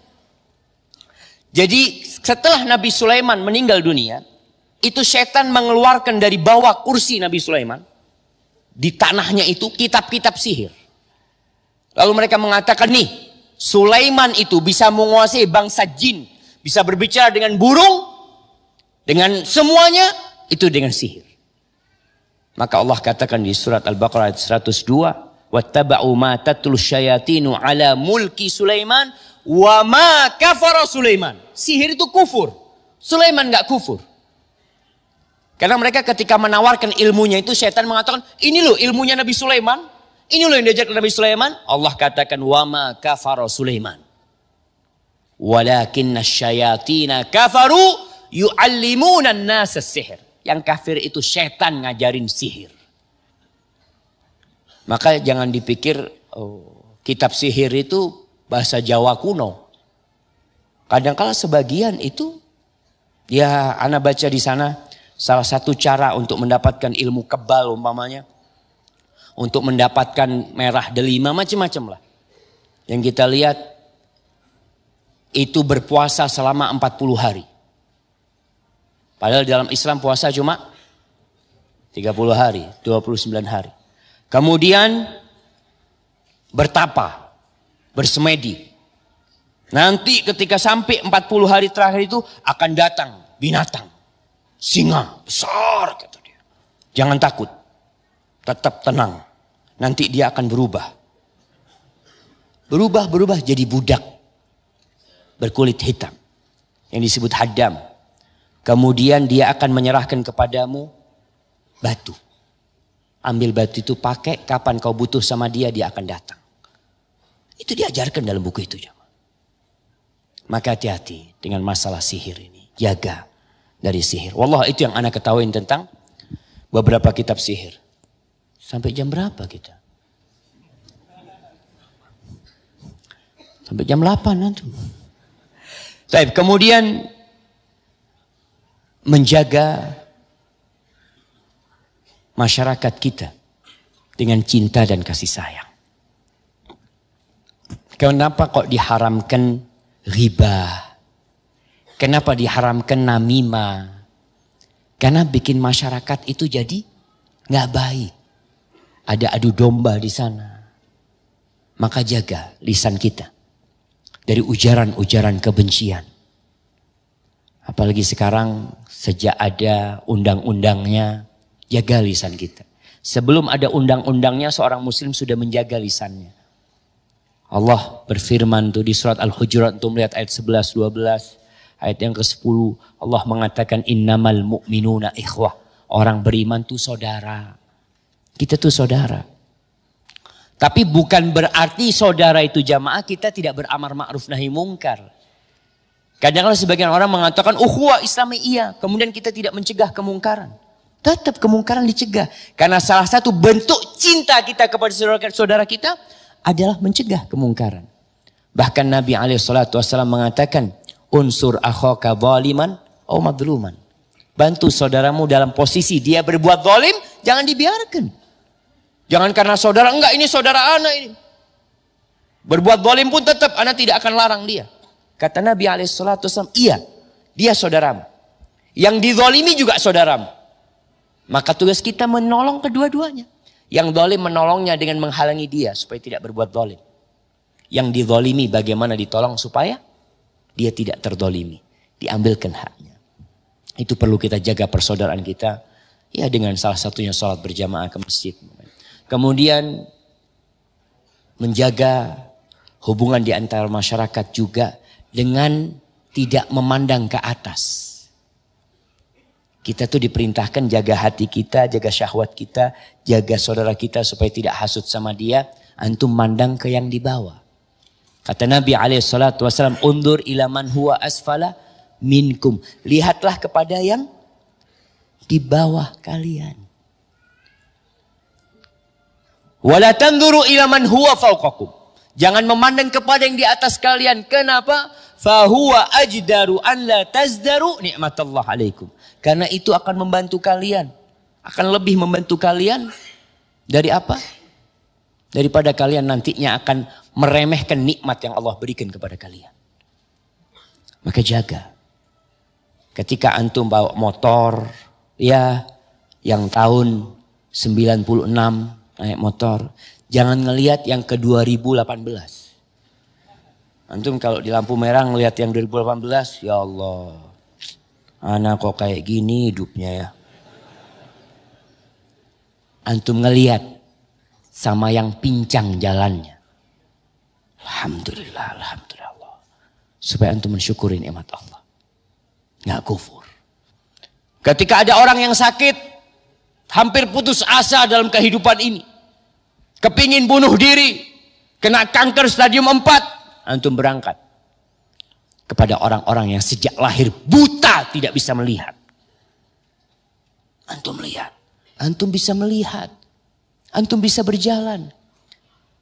Jadi setelah Nabi Sulaiman meninggal dunia, itu setan mengeluarkan dari bawah kursi Nabi Sulaiman di tanahnya itu kitab-kitab sihir. Lalu mereka mengatakan nih, Sulaiman itu bisa menguasai bangsa jin, bisa berbicara dengan burung, dengan semuanya itu dengan sihir. Maka Allah katakan di surat Al-Baqarah ayat 102, "Wattaba'u ma tatlu syayatinu ala mulki Sulaiman wa ma kafara Sulaiman." Sihir itu kufur. Sulaiman nggak kufur. Karena mereka ketika menawarkan ilmunya itu setan mengatakan, ini loh ilmunya Nabi Sulaiman. Ini loh yang diajarkan Nabi Sulaiman. Allah katakan, wama kafaro Sulaiman. Walakinna syayatina kafaru yu'allimuna nasa sihir. Yang kafir itu setan ngajarin sihir. Maka jangan dipikir oh, kitab sihir itu bahasa Jawa kuno. Kadangkala sebagian itu ya anak baca di sana Salah satu cara untuk mendapatkan ilmu kebal umpamanya. Untuk mendapatkan merah delima macam-macam lah. Yang kita lihat itu berpuasa selama 40 hari. Padahal dalam Islam puasa cuma 30 hari, 29 hari. Kemudian bertapa, bersemedi. Nanti ketika sampai 40 hari terakhir itu akan datang binatang singa besar kata dia. Jangan takut. Tetap tenang. Nanti dia akan berubah. Berubah berubah jadi budak berkulit hitam yang disebut hadam. Kemudian dia akan menyerahkan kepadamu batu. Ambil batu itu pakai kapan kau butuh sama dia dia akan datang. Itu diajarkan dalam buku itu. Maka hati-hati dengan masalah sihir ini. Jaga dari sihir. Wallah itu yang anak ketahuin tentang beberapa kitab sihir. Sampai jam berapa kita? Sampai jam 8 nanti. Baik, kemudian menjaga masyarakat kita dengan cinta dan kasih sayang. Kenapa kok diharamkan riba? Kenapa diharamkan namima? Karena bikin masyarakat itu jadi nggak baik. Ada adu domba di sana. Maka jaga lisan kita dari ujaran-ujaran kebencian. Apalagi sekarang sejak ada undang-undangnya, jaga lisan kita. Sebelum ada undang-undangnya seorang muslim sudah menjaga lisannya. Allah berfirman tuh di surat Al-Hujurat untuk melihat ayat 11 12 Ayat yang ke-10 Allah mengatakan innamal mu'minuna ikhwah. Orang beriman tuh saudara. Kita tuh saudara. Tapi bukan berarti saudara itu jamaah kita tidak beramar ma'ruf nahi mungkar. Kadang-kadang sebagian orang mengatakan ukhuwa islami iya. Kemudian kita tidak mencegah kemungkaran. Tetap kemungkaran dicegah. Karena salah satu bentuk cinta kita kepada saudara kita adalah mencegah kemungkaran. Bahkan Nabi alaihi mengatakan unsur akhoka zaliman au madluman. Bantu saudaramu dalam posisi dia berbuat zalim, jangan dibiarkan. Jangan karena saudara enggak ini saudara anak ini. Berbuat zalim pun tetap anak tidak akan larang dia. Kata Nabi alaihi salatu iya, dia saudaramu. Yang dizalimi juga saudaramu. Maka tugas kita menolong kedua-duanya. Yang zalim menolongnya dengan menghalangi dia supaya tidak berbuat zalim. Yang dizalimi bagaimana ditolong supaya dia tidak terdolimi. Diambilkan haknya. Itu perlu kita jaga persaudaraan kita. Ya dengan salah satunya sholat berjamaah ke masjid. Kemudian menjaga hubungan di antara masyarakat juga dengan tidak memandang ke atas. Kita tuh diperintahkan jaga hati kita, jaga syahwat kita, jaga saudara kita supaya tidak hasut sama dia. Antum mandang ke yang di bawah. Kata Nabi alaihi salatu wasallam, "Undur ila man huwa asfala minkum." Lihatlah kepada yang di bawah kalian. Wala tanduru ila man huwa fawqakum. Jangan memandang kepada yang di atas kalian. Kenapa? Fahuwa ajdaru an la tazdaru nikmatallah alaikum. Karena itu akan membantu kalian. Akan lebih membantu kalian dari apa? Daripada kalian nantinya akan meremehkan nikmat yang Allah berikan kepada kalian. Maka jaga. Ketika antum bawa motor, ya yang tahun 96 naik motor, jangan ngelihat yang ke 2018. Antum kalau di lampu merah ngelihat yang 2018, ya Allah. Anak kok kayak gini hidupnya ya. Antum ngelihat sama yang pincang jalannya. Alhamdulillah, Alhamdulillah Allah. Supaya antum mensyukuri nikmat Allah. Nggak kufur. Ketika ada orang yang sakit, hampir putus asa dalam kehidupan ini. Kepingin bunuh diri, kena kanker stadium 4, antum berangkat. Kepada orang-orang yang sejak lahir buta tidak bisa melihat. Antum lihat. Antum bisa melihat. Antum bisa berjalan.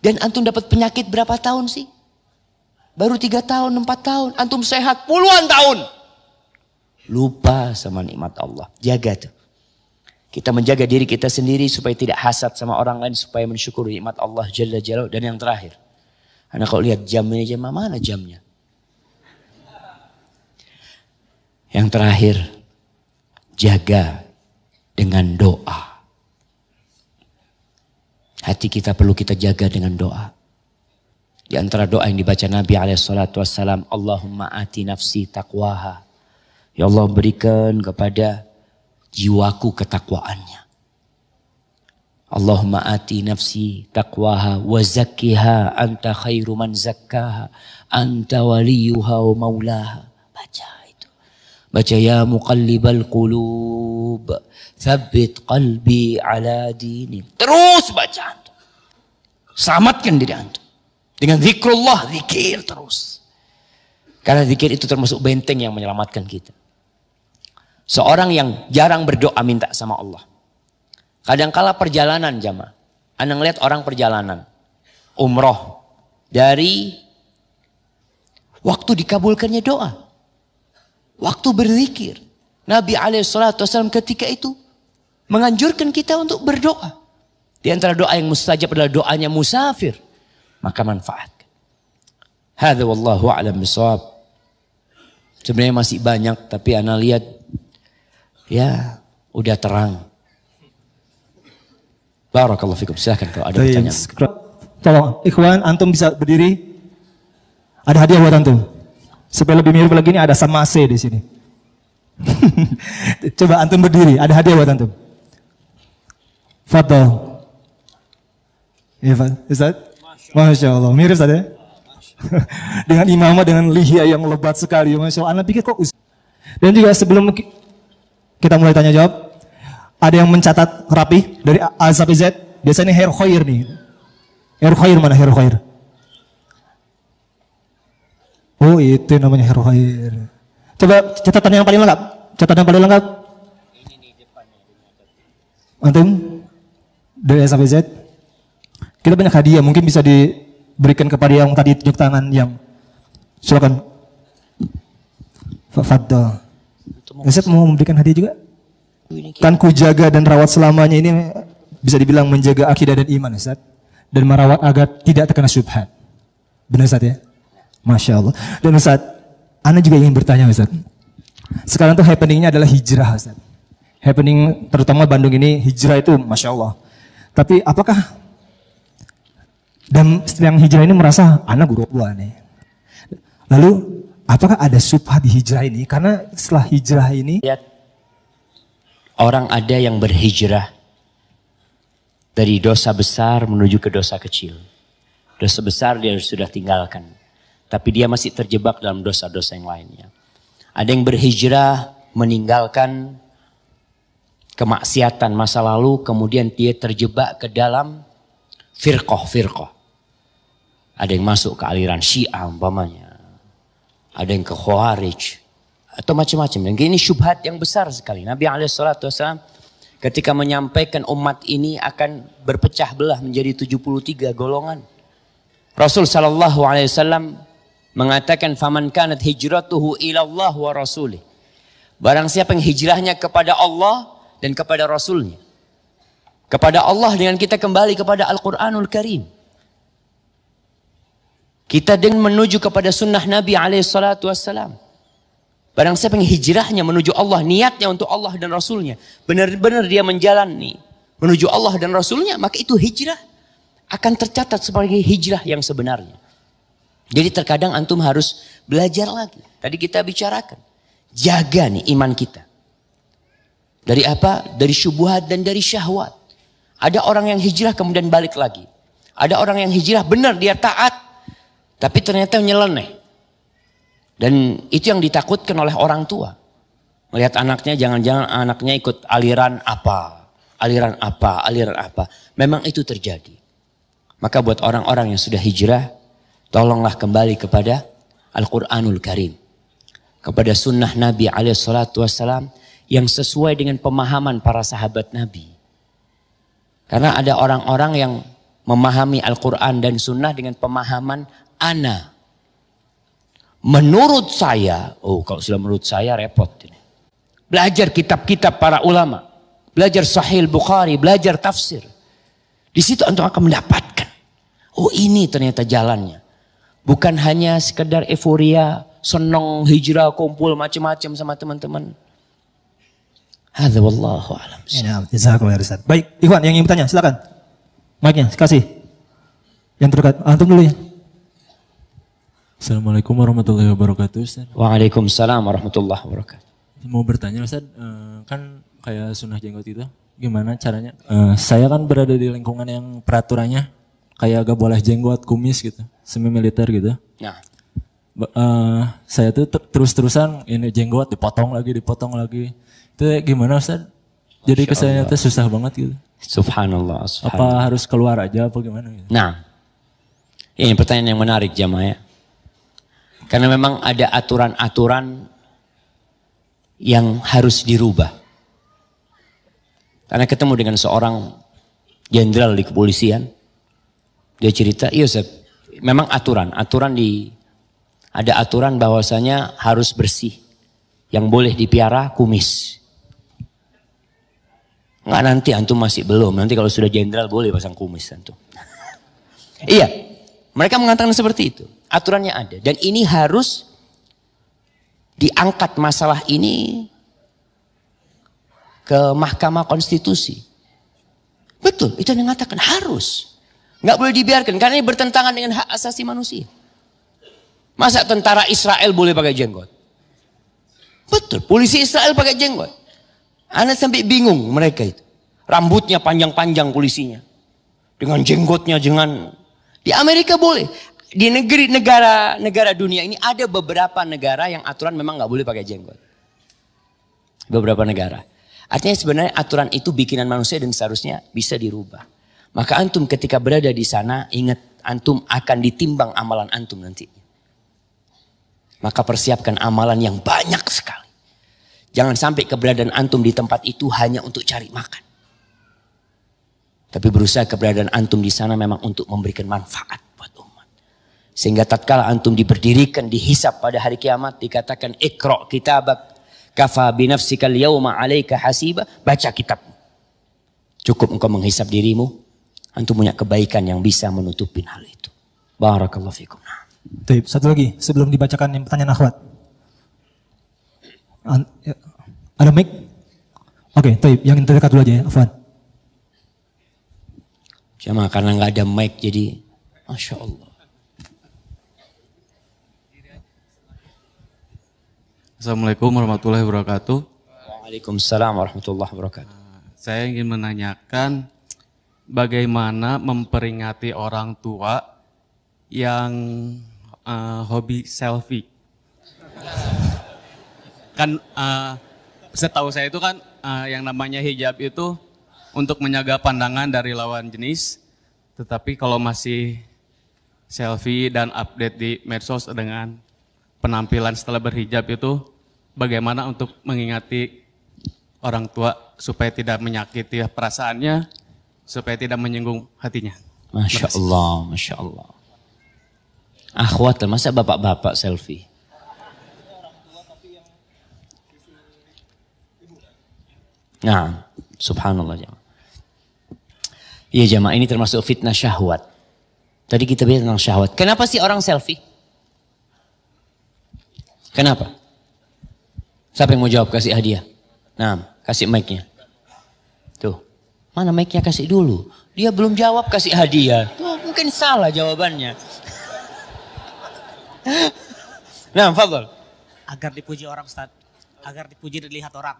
Dan antum dapat penyakit berapa tahun sih? Baru tiga tahun, empat tahun. Antum sehat puluhan tahun. Lupa sama nikmat Allah. Jaga tuh. Kita menjaga diri kita sendiri supaya tidak hasad sama orang lain. Supaya mensyukuri nikmat Allah Jalla Jalla. Dan yang terakhir. Anak kalau lihat jam ini jam mana jamnya? Yang terakhir. Jaga dengan doa. Hati kita perlu kita jaga dengan doa. Di antara doa yang dibaca Nabi alaihissalatu Allahumma ati nafsi taqwaha. Ya Allah berikan kepada jiwaku ketakwaannya. Allahumma ati nafsi taqwaha wa zakkiha anta khairu man zakkaha anta waliyuha wa maulaha. Baca baca ya muqallibal qulub thabbit qalbi ala dini terus baca antum selamatkan diri antum dengan zikrullah zikir terus karena zikir itu termasuk benteng yang menyelamatkan kita seorang yang jarang berdoa minta sama Allah kadangkala perjalanan jamaah anda ngelihat orang perjalanan umroh dari waktu dikabulkannya doa Waktu berzikir. Nabi SAW ketika itu menganjurkan kita untuk berdoa. Di antara doa yang mustajab adalah doanya musafir. Maka manfaatkan. Hadha wallahu a'lam bisawab. Sebenarnya masih banyak tapi ana lihat ya udah terang. Barakallahu fikum. Silahkan kalau ada pertanyaan. Tolong, ikhwan antum bisa berdiri. Ada hadiah buat antum. Supaya lebih mirip lagi ini ada sama samase di sini. *laughs* Coba antum berdiri, ada hadiah buat antum. Foto. Iya, Ustaz. Masya Allah, mirip saja. Ya? *laughs* dengan imamah, dengan lihia yang lebat sekali. Masya Allah, anak pikir kok Ustaz. Dan juga sebelum kita mulai tanya jawab, ada yang mencatat rapi dari A sampai Z. Biasanya hair khair nih. Hair khair mana hair khair Oh itu namanya hero air. Coba catatan yang paling lengkap. Catatan yang paling lengkap. Ini depannya. Antum? Dari S sampai Z. Kita banyak hadiah. Mungkin bisa diberikan kepada yang tadi tunjuk tangan yang. Silakan. Fadol. Ya, Ustaz mau memberikan hadiah juga? Kan ku jaga dan rawat selamanya ini bisa dibilang menjaga akidah dan iman Ustaz. Dan merawat agar tidak terkena syubhat. Benar Ustaz ya? Masya Allah. Dan Ustaz, Anda juga ingin bertanya Ustaz. Sekarang tuh happeningnya adalah hijrah Ustaz. Happening terutama Bandung ini hijrah itu Masya Allah. Tapi apakah dan yang hijrah ini merasa anak guru nih. Lalu apakah ada subhat di hijrah ini? Karena setelah hijrah ini ya, orang ada yang berhijrah dari dosa besar menuju ke dosa kecil. Dosa besar dia sudah tinggalkan. Tapi dia masih terjebak dalam dosa-dosa yang lainnya. Ada yang berhijrah meninggalkan kemaksiatan masa lalu kemudian dia terjebak ke dalam firkoh firkoh. Ada yang masuk ke aliran Syiah umpamanya. Ada yang ke Khawarij atau macam-macam. Dan ini syubhat yang besar sekali. Nabi SAW ketika menyampaikan umat ini akan berpecah belah menjadi 73 golongan. Rasul Shallallahu Alaihi Wasallam mengatakan faman kanat hijratuhu ilallah wa rasulih. Barang siapa yang hijrahnya kepada Allah dan kepada Rasulnya. Kepada Allah dengan kita kembali kepada Al-Quranul Karim. Kita dengan menuju kepada sunnah Nabi alaihissalatu wassalam. Barang siapa yang hijrahnya menuju Allah, niatnya untuk Allah dan Rasulnya. Benar-benar dia menjalani menuju Allah dan Rasulnya, maka itu hijrah akan tercatat sebagai hijrah yang sebenarnya. Jadi terkadang antum harus belajar lagi. Tadi kita bicarakan. Jaga nih iman kita. Dari apa? Dari syubuhat dan dari syahwat. Ada orang yang hijrah kemudian balik lagi. Ada orang yang hijrah benar dia taat. Tapi ternyata nyeleneh. Dan itu yang ditakutkan oleh orang tua. Melihat anaknya jangan-jangan anaknya ikut aliran apa. Aliran apa, aliran apa. Memang itu terjadi. Maka buat orang-orang yang sudah hijrah, Tolonglah kembali kepada Al-Quranul Karim. Kepada sunnah Nabi SAW yang sesuai dengan pemahaman para sahabat Nabi. Karena ada orang-orang yang memahami Al-Quran dan sunnah dengan pemahaman ana. Menurut saya, oh kalau sudah menurut saya repot. Ini. Belajar kitab-kitab para ulama. Belajar sahih Bukhari, belajar tafsir. Di situ untuk akan mendapatkan. Oh ini ternyata jalannya. Bukan hanya sekedar euforia, seneng hijrah, kumpul macam-macam sama teman-teman. Hadza wallahu alam. Ya, nah, Baik, Ikhwan yang ingin bertanya silakan. Mic-nya kasih. Yang terdekat ah, antum dulu ya. Assalamualaikum warahmatullahi wabarakatuh. Ustaz. Waalaikumsalam warahmatullahi wabarakatuh. Mau bertanya Ustaz, eh, kan kayak sunnah jenggot itu gimana caranya? Eh, saya kan berada di lingkungan yang peraturannya kayak agak boleh jenggot, kumis gitu, semi militer gitu. Nah. Uh, saya tuh ter terus-terusan ini jenggot dipotong lagi, dipotong lagi. Itu gimana Ustaz? Jadi kesannya tuh susah banget gitu. Subhanallah, subhanallah. Apa harus keluar aja apa gimana gitu? Nah. Ini pertanyaan yang menarik jamaah ya. Karena memang ada aturan-aturan yang harus dirubah. Karena ketemu dengan seorang jenderal di kepolisian, dia cerita, iya Ustaz, memang aturan, aturan di ada aturan bahwasanya harus bersih. Yang boleh dipiara kumis. Enggak nanti antum masih belum. Nanti kalau sudah jenderal boleh pasang kumis antum. *laughs* iya. Mereka mengatakan seperti itu. Aturannya ada dan ini harus diangkat masalah ini ke Mahkamah Konstitusi. Betul, itu yang mengatakan harus. Nggak boleh dibiarkan karena ini bertentangan dengan hak asasi manusia. Masa tentara Israel boleh pakai jenggot? Betul, polisi Israel pakai jenggot. Anda sampai bingung mereka itu. Rambutnya panjang-panjang polisinya. Dengan jenggotnya dengan di Amerika boleh. Di negeri negara negara dunia ini ada beberapa negara yang aturan memang nggak boleh pakai jenggot. Beberapa negara. Artinya sebenarnya aturan itu bikinan manusia dan seharusnya bisa dirubah. Maka antum ketika berada di sana, ingat antum akan ditimbang amalan antum nanti. Maka persiapkan amalan yang banyak sekali. Jangan sampai keberadaan antum di tempat itu hanya untuk cari makan. Tapi berusaha keberadaan antum di sana memang untuk memberikan manfaat buat umat. Sehingga tatkala antum diberdirikan, dihisap pada hari kiamat, dikatakan ikro kitabak kafa binafsikal yauma alaika hasiba, baca kitab. Cukup engkau menghisap dirimu, antum punya kebaikan yang bisa menutupin hal itu. Barakallahu fikum. Taip, satu lagi sebelum dibacakan yang pertanyaan akhwat. Ya, ada mic? Oke, okay, taip, yang terdekat dulu aja ya, Afwan. Cuma karena nggak ada mic jadi Masya Allah. Assalamualaikum warahmatullahi wabarakatuh. Waalaikumsalam warahmatullahi wabarakatuh. Eh, saya ingin menanyakan bagaimana memperingati orang tua yang uh, hobi selfie. kan uh, setahu saya itu kan uh, yang namanya hijab itu untuk menjaga pandangan dari lawan jenis. Tetapi kalau masih selfie dan update di medsos dengan penampilan setelah berhijab itu bagaimana untuk mengingati orang tua supaya tidak menyakiti perasaannya supaya tidak menyinggung hatinya. Masya Allah, Masya Allah. Akhwat, masa bapak-bapak selfie? Nah, subhanallah jamaah. Iya jamaah, ini termasuk fitnah syahwat. Tadi kita bicara tentang syahwat. Kenapa sih orang selfie? Kenapa? Siapa yang mau jawab kasih hadiah? Nah, kasih mic-nya. Mana mic-nya kasih dulu. Dia belum jawab kasih hadiah. Tuh, mungkin salah jawabannya. *laughs* nah, Fadol. Agar dipuji orang, Ustaz. Agar dipuji dilihat orang.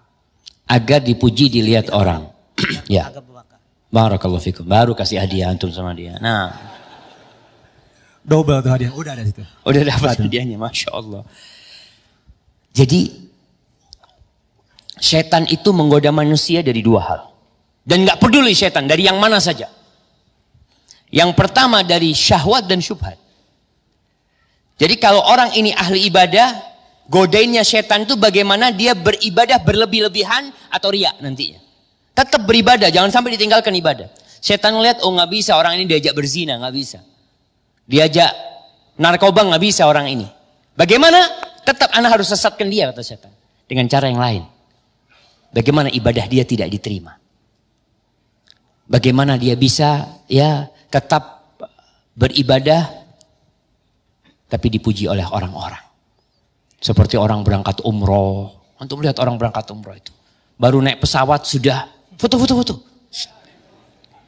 Agar dipuji dilihat orang. *clears throat* ya. Barakallahu fikum. Baru kasih hadiah antum sama dia. Nah. Double tuh hadiah. Udah ada situ. Udah dapat hadiahnya, Masya Allah. Jadi, setan itu menggoda manusia dari dua hal. Dan nggak peduli setan dari yang mana saja. Yang pertama dari syahwat dan syubhat. Jadi kalau orang ini ahli ibadah, godainnya setan itu bagaimana dia beribadah berlebih-lebihan atau riak nantinya. Tetap beribadah, jangan sampai ditinggalkan ibadah. Setan lihat oh nggak bisa orang ini diajak berzina, nggak bisa. Diajak narkoba nggak bisa orang ini. Bagaimana? Tetap anak harus sesatkan dia kata setan dengan cara yang lain. Bagaimana ibadah dia tidak diterima. Bagaimana dia bisa ya tetap beribadah tapi dipuji oleh orang-orang. Seperti orang berangkat umroh. Untuk melihat orang berangkat umroh itu. Baru naik pesawat sudah foto-foto-foto.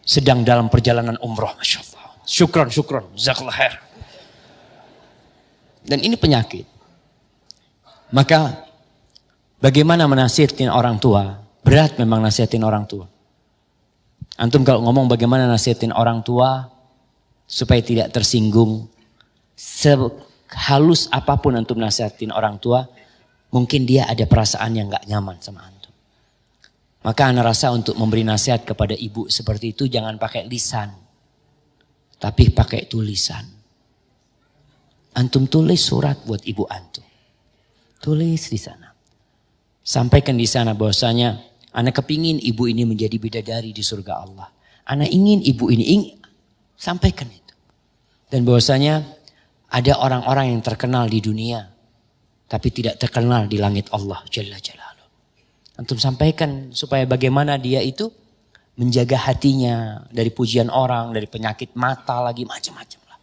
Sedang dalam perjalanan umroh. Masya Allah. Syukron, syukron. Zakhlah leher Dan ini penyakit. Maka bagaimana menasihatin orang tua? Berat memang nasihatin orang tua. Antum kalau ngomong bagaimana nasihatin orang tua supaya tidak tersinggung. Sehalus apapun antum nasihatin orang tua, mungkin dia ada perasaan yang gak nyaman sama antum. Maka anak rasa untuk memberi nasihat kepada ibu seperti itu jangan pakai lisan. Tapi pakai tulisan. Antum tulis surat buat ibu antum. Tulis di sana. Sampaikan di sana bahwasanya Anak kepingin ibu ini menjadi bidadari di surga Allah. Anak ingin ibu ini ingin sampaikan itu. Dan bahwasanya ada orang-orang yang terkenal di dunia tapi tidak terkenal di langit Allah Jalla Jalaluh. Antum sampaikan supaya bagaimana dia itu menjaga hatinya dari pujian orang, dari penyakit mata lagi macam-macam lah.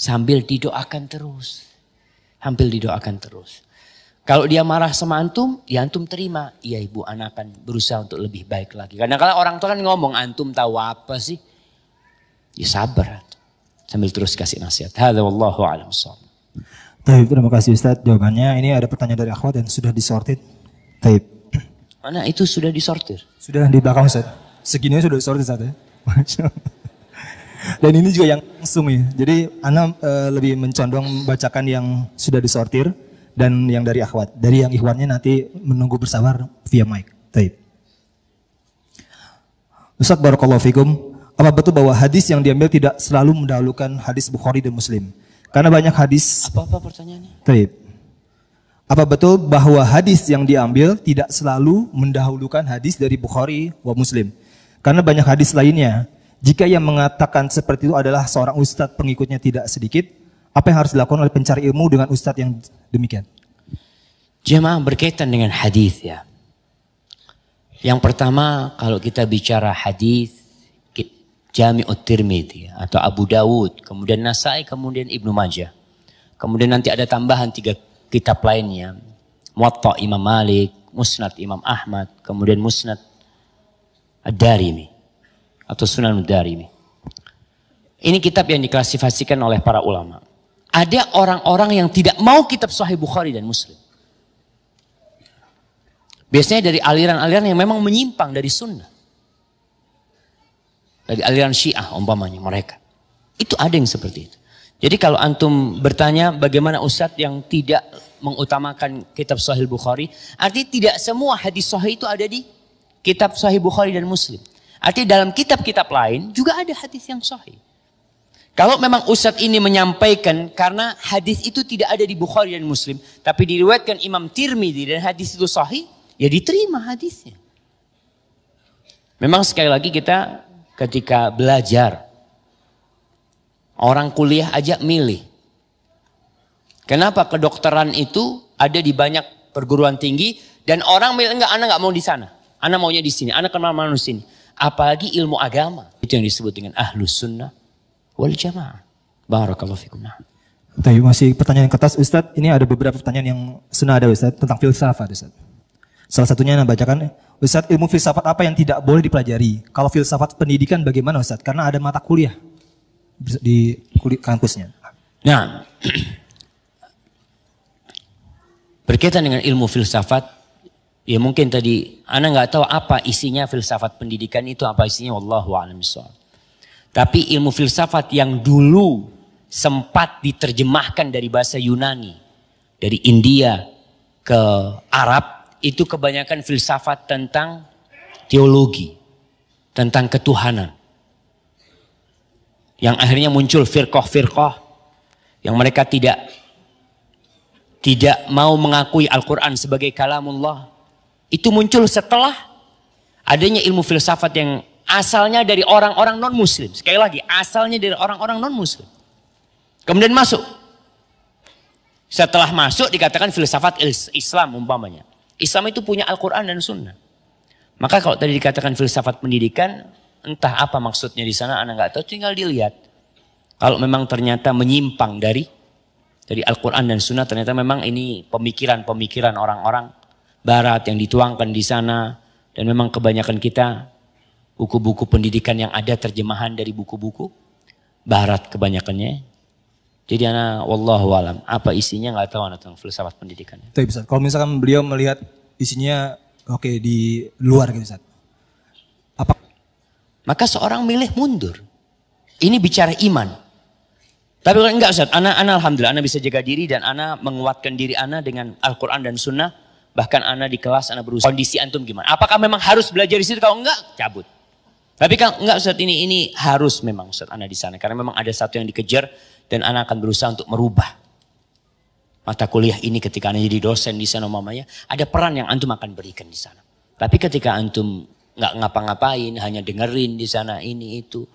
Sambil didoakan terus. Hampir didoakan terus. Kalau dia marah sama antum, ya antum terima. Iya ibu, anak akan berusaha untuk lebih baik lagi. Karena kalau orang tua kan ngomong, antum tahu apa sih? Ya sabar. Sambil terus kasih nasihat. Hada wallahu alam Taib, terima kasih Ustaz. Jawabannya ini ada pertanyaan dari akhwat yang sudah disortir. Taib. Mana itu sudah disortir? Sudah di belakang Ustaz. Segini sudah disortir Ustaz ya. *laughs* dan ini juga yang langsung ya. Jadi anak e, eh, lebih mencondong bacakan yang sudah disortir dan yang dari akhwat. Dari yang ikhwannya nanti menunggu bersabar via mic. Taib. Ustaz barakallahu fikum, apa betul bahwa hadis yang diambil tidak selalu mendahulukan hadis Bukhari dan Muslim? Karena banyak hadis Apa-apa pertanyaannya? Taib. Apa betul bahwa hadis yang diambil tidak selalu mendahulukan hadis dari Bukhari wa Muslim? Karena banyak hadis lainnya. Jika yang mengatakan seperti itu adalah seorang ustadz pengikutnya tidak sedikit, apa yang harus dilakukan oleh pencari ilmu dengan ustadz yang demikian? Jemaah berkaitan dengan hadis ya. Yang pertama kalau kita bicara hadis Jami'ut Tirmidzi atau Abu Dawud, kemudian Nasai, kemudian Ibnu Majah. Kemudian nanti ada tambahan tiga kitab lainnya. Muatta Imam Malik, Musnad Imam Ahmad, kemudian Musnad Ad-Darimi atau Sunan Ad-Darimi. Ini kitab yang diklasifikasikan oleh para ulama. Ada orang-orang yang tidak mau kitab Sahih Bukhari dan Muslim. Biasanya dari aliran-aliran yang memang menyimpang dari sunnah. Dari aliran syiah umpamanya mereka. Itu ada yang seperti itu. Jadi kalau antum bertanya bagaimana ustadz yang tidak mengutamakan kitab Sahih Bukhari, artinya tidak semua hadis sahih itu ada di kitab Sahih Bukhari dan Muslim. Artinya dalam kitab-kitab lain juga ada hadis yang sahih. Kalau memang Ustadz ini menyampaikan karena hadis itu tidak ada di Bukhari dan Muslim, tapi diriwayatkan Imam Tirmidzi dan hadis itu sahih, ya diterima hadisnya. Memang sekali lagi kita ketika belajar orang kuliah aja milih. Kenapa kedokteran itu ada di banyak perguruan tinggi dan orang milih enggak anak enggak mau di sana. Anak maunya di sini, anak kenal mau manusia. Apalagi ilmu agama. Itu yang disebut dengan ahlus sunnah wal jamaah. Barakallahu fikum. Nah. Tapi masih pertanyaan kertas Ustadz, ini ada beberapa pertanyaan yang sunnah ada Ustadz tentang filsafat Ustadz. Salah satunya yang bacakan, Ustadz ilmu filsafat apa yang tidak boleh dipelajari? Kalau filsafat pendidikan bagaimana Ustadz? Karena ada mata kuliah di kuliah kampusnya. Nah, *clears throat* berkaitan dengan ilmu filsafat, ya mungkin tadi, Anda nggak tahu apa isinya filsafat pendidikan itu, apa isinya, Allah a'lam tapi ilmu filsafat yang dulu sempat diterjemahkan dari bahasa Yunani, dari India ke Arab, itu kebanyakan filsafat tentang teologi, tentang ketuhanan. Yang akhirnya muncul firqah-firqah yang mereka tidak tidak mau mengakui Al-Quran sebagai kalamullah. Itu muncul setelah adanya ilmu filsafat yang Asalnya dari orang-orang non-muslim. Sekali lagi, asalnya dari orang-orang non-muslim. Kemudian masuk. Setelah masuk dikatakan filsafat Islam umpamanya. Islam itu punya Al-Quran dan Sunnah. Maka kalau tadi dikatakan filsafat pendidikan, entah apa maksudnya di sana, anak nggak tahu, tinggal dilihat. Kalau memang ternyata menyimpang dari dari Al-Quran dan Sunnah, ternyata memang ini pemikiran-pemikiran orang-orang Barat yang dituangkan di sana, dan memang kebanyakan kita buku-buku pendidikan yang ada terjemahan dari buku-buku barat kebanyakannya. Jadi anak wallahu alam, apa isinya nggak tahu anak tentang filsafat pendidikan? Tapi bisa. Kalau misalkan beliau melihat isinya oke okay, di luar gitu Ustaz. Apa maka seorang milih mundur. Ini bicara iman. Tapi kalau enggak Ustaz, anak anak alhamdulillah anak bisa jaga diri dan anak menguatkan diri anak dengan Al-Qur'an dan sunnah. Bahkan anak di kelas anak berusaha kondisi antum gimana? Apakah memang harus belajar di situ kalau enggak cabut? Tapi kan enggak Ustaz ini ini harus memang Ustaz Anda di sana karena memang ada satu yang dikejar dan Anda akan berusaha untuk merubah mata kuliah ini ketika Anda jadi dosen di sana mamanya ada peran yang antum akan berikan di sana. Tapi ketika antum nggak ngapa-ngapain hanya dengerin di sana ini itu.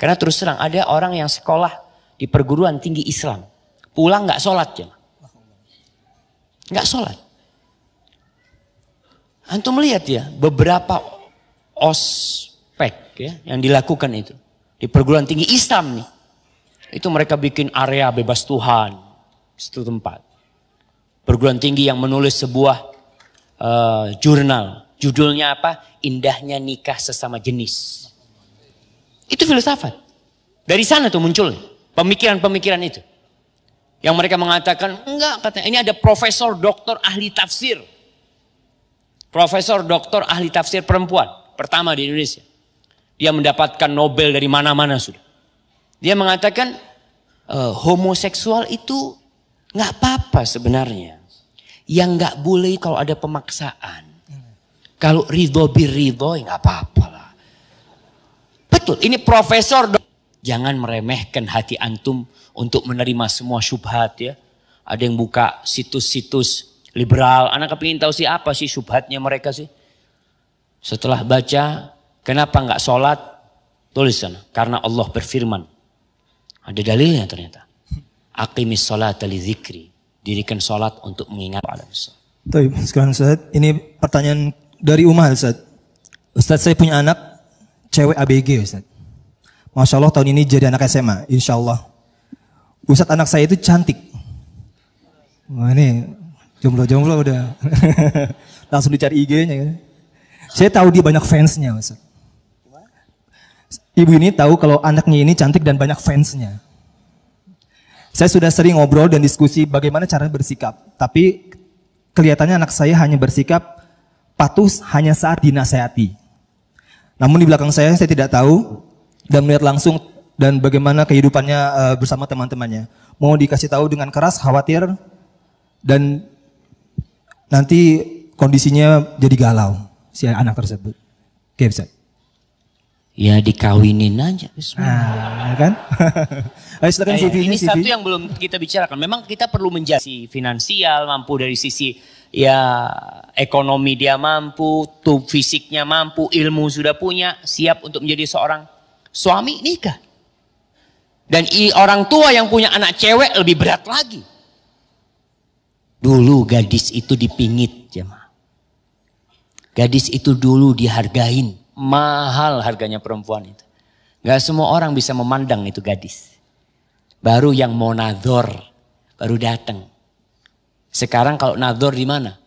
Karena terus terang ada orang yang sekolah di perguruan tinggi Islam pulang nggak sholat ya. Nggak sholat. Antum lihat ya beberapa os ya, yang dilakukan itu. Di perguruan tinggi Islam nih. Itu mereka bikin area bebas Tuhan. Satu tempat. Perguruan tinggi yang menulis sebuah uh, jurnal. Judulnya apa? Indahnya nikah sesama jenis. Itu filsafat. Dari sana tuh muncul pemikiran-pemikiran itu. Yang mereka mengatakan, enggak katanya ini ada profesor, doktor, ahli tafsir. Profesor, doktor, ahli tafsir perempuan. Pertama di Indonesia. Dia mendapatkan Nobel dari mana-mana sudah. Dia mengatakan e, homoseksual itu nggak apa-apa sebenarnya. Yang nggak boleh kalau ada pemaksaan. Kalau ridho biridho ridho ya nggak apa-apa lah. Betul, ini profesor. Dok. Jangan meremehkan hati antum untuk menerima semua syubhat ya. Ada yang buka situs-situs liberal. Anak kepingin tahu sih apa sih syubhatnya mereka sih. Setelah baca Kenapa nggak sholat? Tulis sana. Karena Allah berfirman. Ada dalilnya ternyata. Aqimis sholat tali zikri. Dirikan sholat untuk mengingat Allah. sekarang Ustaz, ini pertanyaan dari Umar Ustaz. Ustaz saya punya anak cewek ABG Ustaz. Masya Allah tahun ini jadi anak SMA, insya Allah. Ustaz anak saya itu cantik. Wah ini jomblo-jomblo udah. *laughs* Langsung dicari IG-nya. Kan? Saya tahu dia banyak fansnya Ustaz ibu ini tahu kalau anaknya ini cantik dan banyak fansnya. Saya sudah sering ngobrol dan diskusi bagaimana cara bersikap, tapi kelihatannya anak saya hanya bersikap patuh hanya saat dinasehati. Namun di belakang saya saya tidak tahu dan melihat langsung dan bagaimana kehidupannya eh, bersama teman-temannya. Mau dikasih tahu dengan keras, khawatir dan nanti kondisinya jadi galau si anak tersebut. Oke, okay, bisa. Ya dikawinin aja. Bismillah. Nah, kan? *laughs* Ayo silakan CV ini CV. satu yang belum kita bicarakan. Memang kita perlu menjaga finansial, mampu dari sisi ya ekonomi dia mampu, tuh fisiknya mampu, ilmu sudah punya, siap untuk menjadi seorang suami nikah. Dan i, orang tua yang punya anak cewek lebih berat lagi. Dulu gadis itu dipingit, jemaah. Gadis itu dulu dihargain mahal harganya perempuan itu. Gak semua orang bisa memandang itu gadis. Baru yang mau nador, baru datang. Sekarang kalau nador di mana?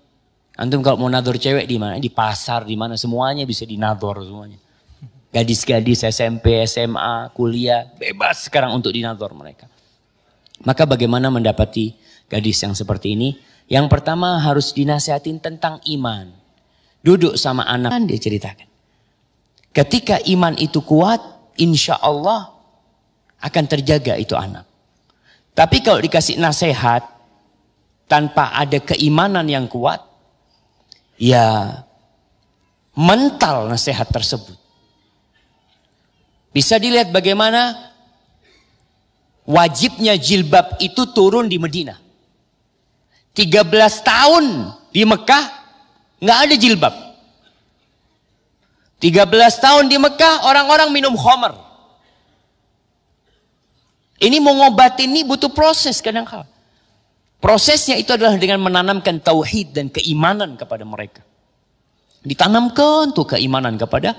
Antum kalau mau nador cewek di mana? Di pasar, di mana? Semuanya bisa dinador semuanya. Gadis-gadis SMP, SMA, kuliah, bebas sekarang untuk dinador mereka. Maka bagaimana mendapati gadis yang seperti ini? Yang pertama harus dinasehatin tentang iman. Duduk sama anak, dia ceritakan. Ketika iman itu kuat, insya Allah akan terjaga itu anak. Tapi kalau dikasih nasihat tanpa ada keimanan yang kuat, ya mental nasihat tersebut. Bisa dilihat bagaimana wajibnya jilbab itu turun di Medina. 13 tahun di Mekah nggak ada jilbab. 13 tahun di Mekah orang-orang minum homer. Ini mau ngobatin ini butuh proses kadang kala. Prosesnya itu adalah dengan menanamkan tauhid dan keimanan kepada mereka. Ditanamkan tuh keimanan kepada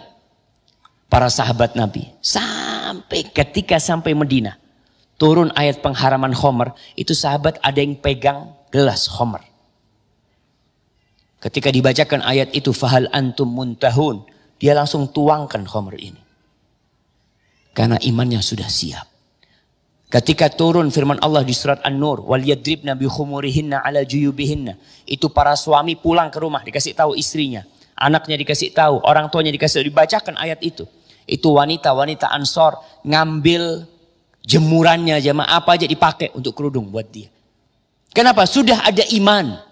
para sahabat Nabi. Sampai ketika sampai Medina. Turun ayat pengharaman Homer. Itu sahabat ada yang pegang gelas Homer. Ketika dibacakan ayat itu. Fahal antum muntahun. Dia langsung tuangkan khomer ini. Karena imannya sudah siap. Ketika turun firman Allah di surat An-Nur, wal yadribna bi khumurihinna ala juyubihinna. Itu para suami pulang ke rumah dikasih tahu istrinya, anaknya dikasih tahu, orang tuanya dikasih tahu, dibacakan ayat itu. Itu wanita-wanita Ansor ngambil jemurannya jemaah apa aja dipakai untuk kerudung buat dia. Kenapa? Sudah ada iman.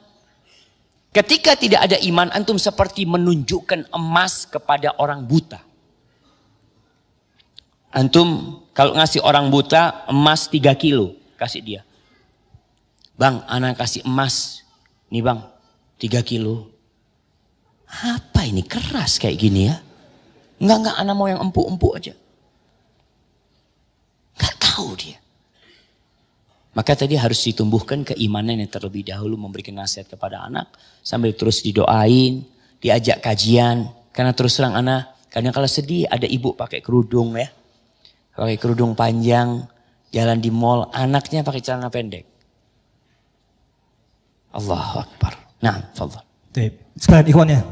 Ketika tidak ada iman, antum seperti menunjukkan emas kepada orang buta. Antum kalau ngasih orang buta emas 3 kilo, kasih dia. Bang, anak kasih emas. Nih bang, 3 kilo. Apa ini keras kayak gini ya? Enggak, enggak, anak mau yang empuk-empuk aja. Enggak tahu dia. Maka tadi harus ditumbuhkan keimanan yang terlebih dahulu memberikan nasihat kepada anak. Sambil terus didoain, diajak kajian. Karena terus terang anak karena kalau sedih ada ibu pakai kerudung ya. Pakai kerudung panjang, jalan di mall, anaknya pakai celana pendek. Allah Akbar. Nah, Allah. Sekarang ikhwan ya.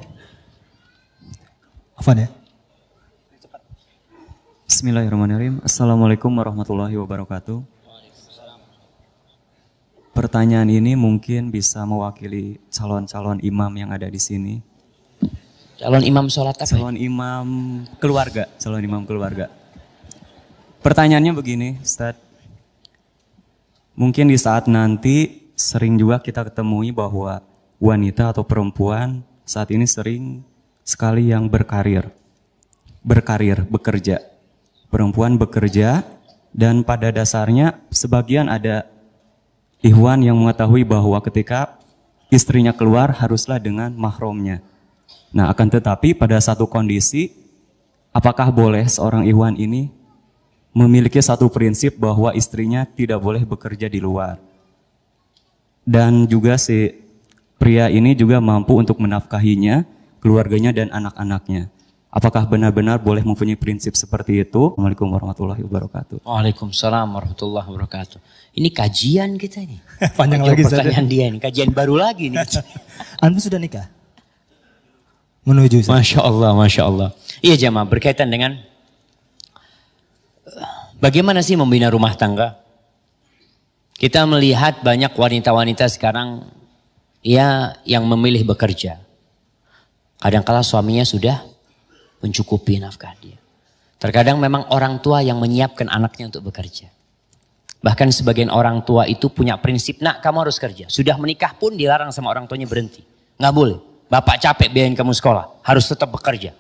Afan ya. Bismillahirrahmanirrahim. Assalamualaikum warahmatullahi wabarakatuh pertanyaan ini mungkin bisa mewakili calon-calon imam yang ada di sini. Calon imam sholat apa? Ya? Calon imam keluarga, calon imam keluarga. Pertanyaannya begini, Ustaz. Mungkin di saat nanti sering juga kita ketemui bahwa wanita atau perempuan saat ini sering sekali yang berkarir. Berkarir, bekerja. Perempuan bekerja dan pada dasarnya sebagian ada Ihwan yang mengetahui bahwa ketika istrinya keluar haruslah dengan mahromnya. Nah, akan tetapi pada satu kondisi, apakah boleh seorang Ihwan ini memiliki satu prinsip bahwa istrinya tidak boleh bekerja di luar? Dan juga si pria ini juga mampu untuk menafkahinya, keluarganya dan anak-anaknya. Apakah benar-benar boleh mempunyai prinsip seperti itu? Assalamualaikum warahmatullahi wabarakatuh. Waalaikumsalam warahmatullahi wabarakatuh. Ini kajian kita ini. *laughs* Panjang lagi pertanyaan dia ini. Kajian baru lagi nih. *laughs* Anda sudah nikah? Menuju. Saya. Masya Allah, Masya Allah. Iya jamaah berkaitan dengan bagaimana sih membina rumah tangga? Kita melihat banyak wanita-wanita sekarang ya yang memilih bekerja. Kadangkala suaminya sudah mencukupi nafkah dia. Terkadang memang orang tua yang menyiapkan anaknya untuk bekerja. Bahkan sebagian orang tua itu punya prinsip, nak kamu harus kerja. Sudah menikah pun dilarang sama orang tuanya berhenti. Nggak boleh. Bapak capek biayain kamu sekolah, harus tetap bekerja.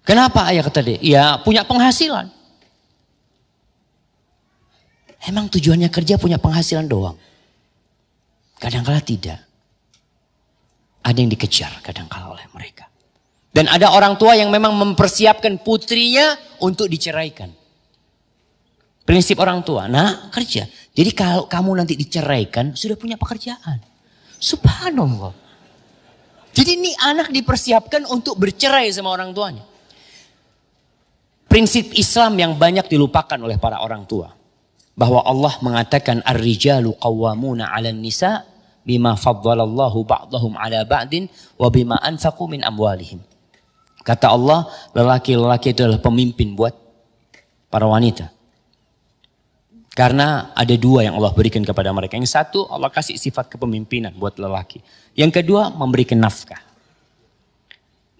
Kenapa ayah kata dia? Ya punya penghasilan. Emang tujuannya kerja punya penghasilan doang? kadang Kadangkala tidak. Ada yang dikejar kadang kadangkala oleh mereka. Dan ada orang tua yang memang mempersiapkan putrinya untuk diceraikan. Prinsip orang tua, nah kerja. Jadi kalau kamu nanti diceraikan, sudah punya pekerjaan. Subhanallah. Jadi ini anak dipersiapkan untuk bercerai sama orang tuanya. Prinsip Islam yang banyak dilupakan oleh para orang tua. Bahwa Allah mengatakan ar-rijalu qawwamuna 'ala nisa bima faddalallahu ba'dahum 'ala ba'din wa bima anfaqu min amwalihim. Kata Allah, lelaki-lelaki itu adalah pemimpin buat para wanita. Karena ada dua yang Allah berikan kepada mereka. Yang satu, Allah kasih sifat kepemimpinan buat lelaki. Yang kedua, memberikan nafkah.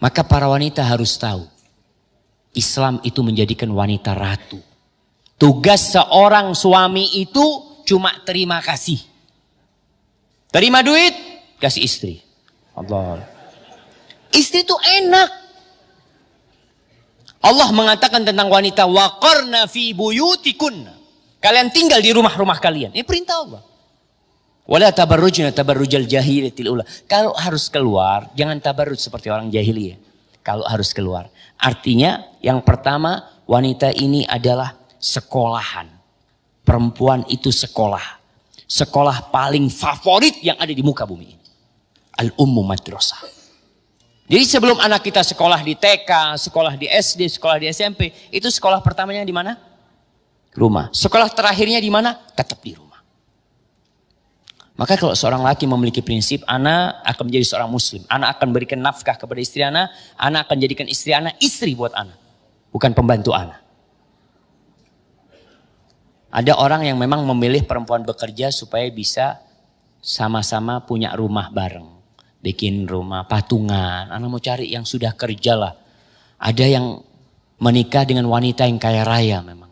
Maka para wanita harus tahu, Islam itu menjadikan wanita ratu. Tugas seorang suami itu cuma terima kasih. Terima duit, kasih istri. Allah. Istri itu enak. Allah mengatakan tentang wanita waqarna fi buyutikun. Kalian tinggal di rumah-rumah kalian. Ini perintah Allah. Wala tabarrujna tabarrujal jahiliyatil ula. Kalau harus keluar, jangan tabarruj seperti orang jahiliyah. Kalau harus keluar. Artinya yang pertama, wanita ini adalah sekolahan. Perempuan itu sekolah. Sekolah paling favorit yang ada di muka bumi ini. Al-Ummu Madrasah. Jadi sebelum anak kita sekolah di TK, sekolah di SD, sekolah di SMP, itu sekolah pertamanya di mana? Rumah. Sekolah terakhirnya di mana? Tetap di rumah. Maka kalau seorang laki memiliki prinsip, anak akan menjadi seorang muslim. Anak akan berikan nafkah kepada istri anak, anak akan jadikan istri anak istri buat anak. Bukan pembantu anak. Ada orang yang memang memilih perempuan bekerja supaya bisa sama-sama punya rumah bareng bikin rumah patungan. Anak mau cari yang sudah kerja lah. Ada yang menikah dengan wanita yang kaya raya memang.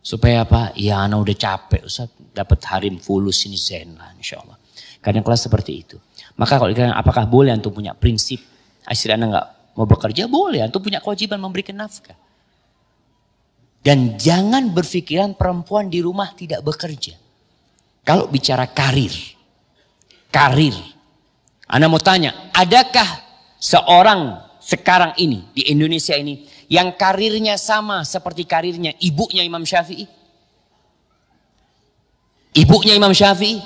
Supaya apa? Ya anak udah capek Ustaz. Dapat harim fulus ini zen lah insya Allah. Kadang kelas seperti itu. Maka kalau dikatakan apakah boleh untuk punya prinsip. Asyik anak nggak mau bekerja boleh. Untuk punya kewajiban memberikan nafkah. Dan jangan berpikiran perempuan di rumah tidak bekerja. Kalau bicara karir. Karir anda mau tanya, adakah seorang sekarang ini di Indonesia ini yang karirnya sama seperti karirnya ibunya Imam Syafi'i? Ibunya Imam Syafi'i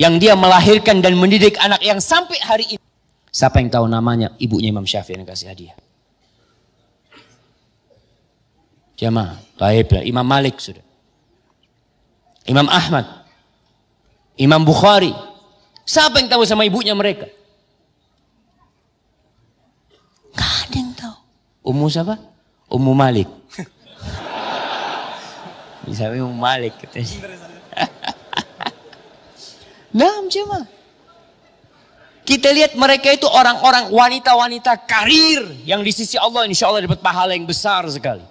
yang dia melahirkan dan mendidik anak yang sampai hari ini. Siapa yang tahu namanya ibunya Imam Syafi'i yang kasih hadiah? Jamaah, taib Imam Malik sudah. Imam Ahmad, Imam Bukhari, Siapa yang tahu sama ibunya mereka? Gak ada yang tahu. Umum siapa? Umum Malik. Misalnya *laughs* Ummu Malik katanya. *laughs* nah, cuma. Kita lihat mereka itu orang-orang wanita-wanita karir yang di sisi Allah insya Allah dapat pahala yang besar sekali.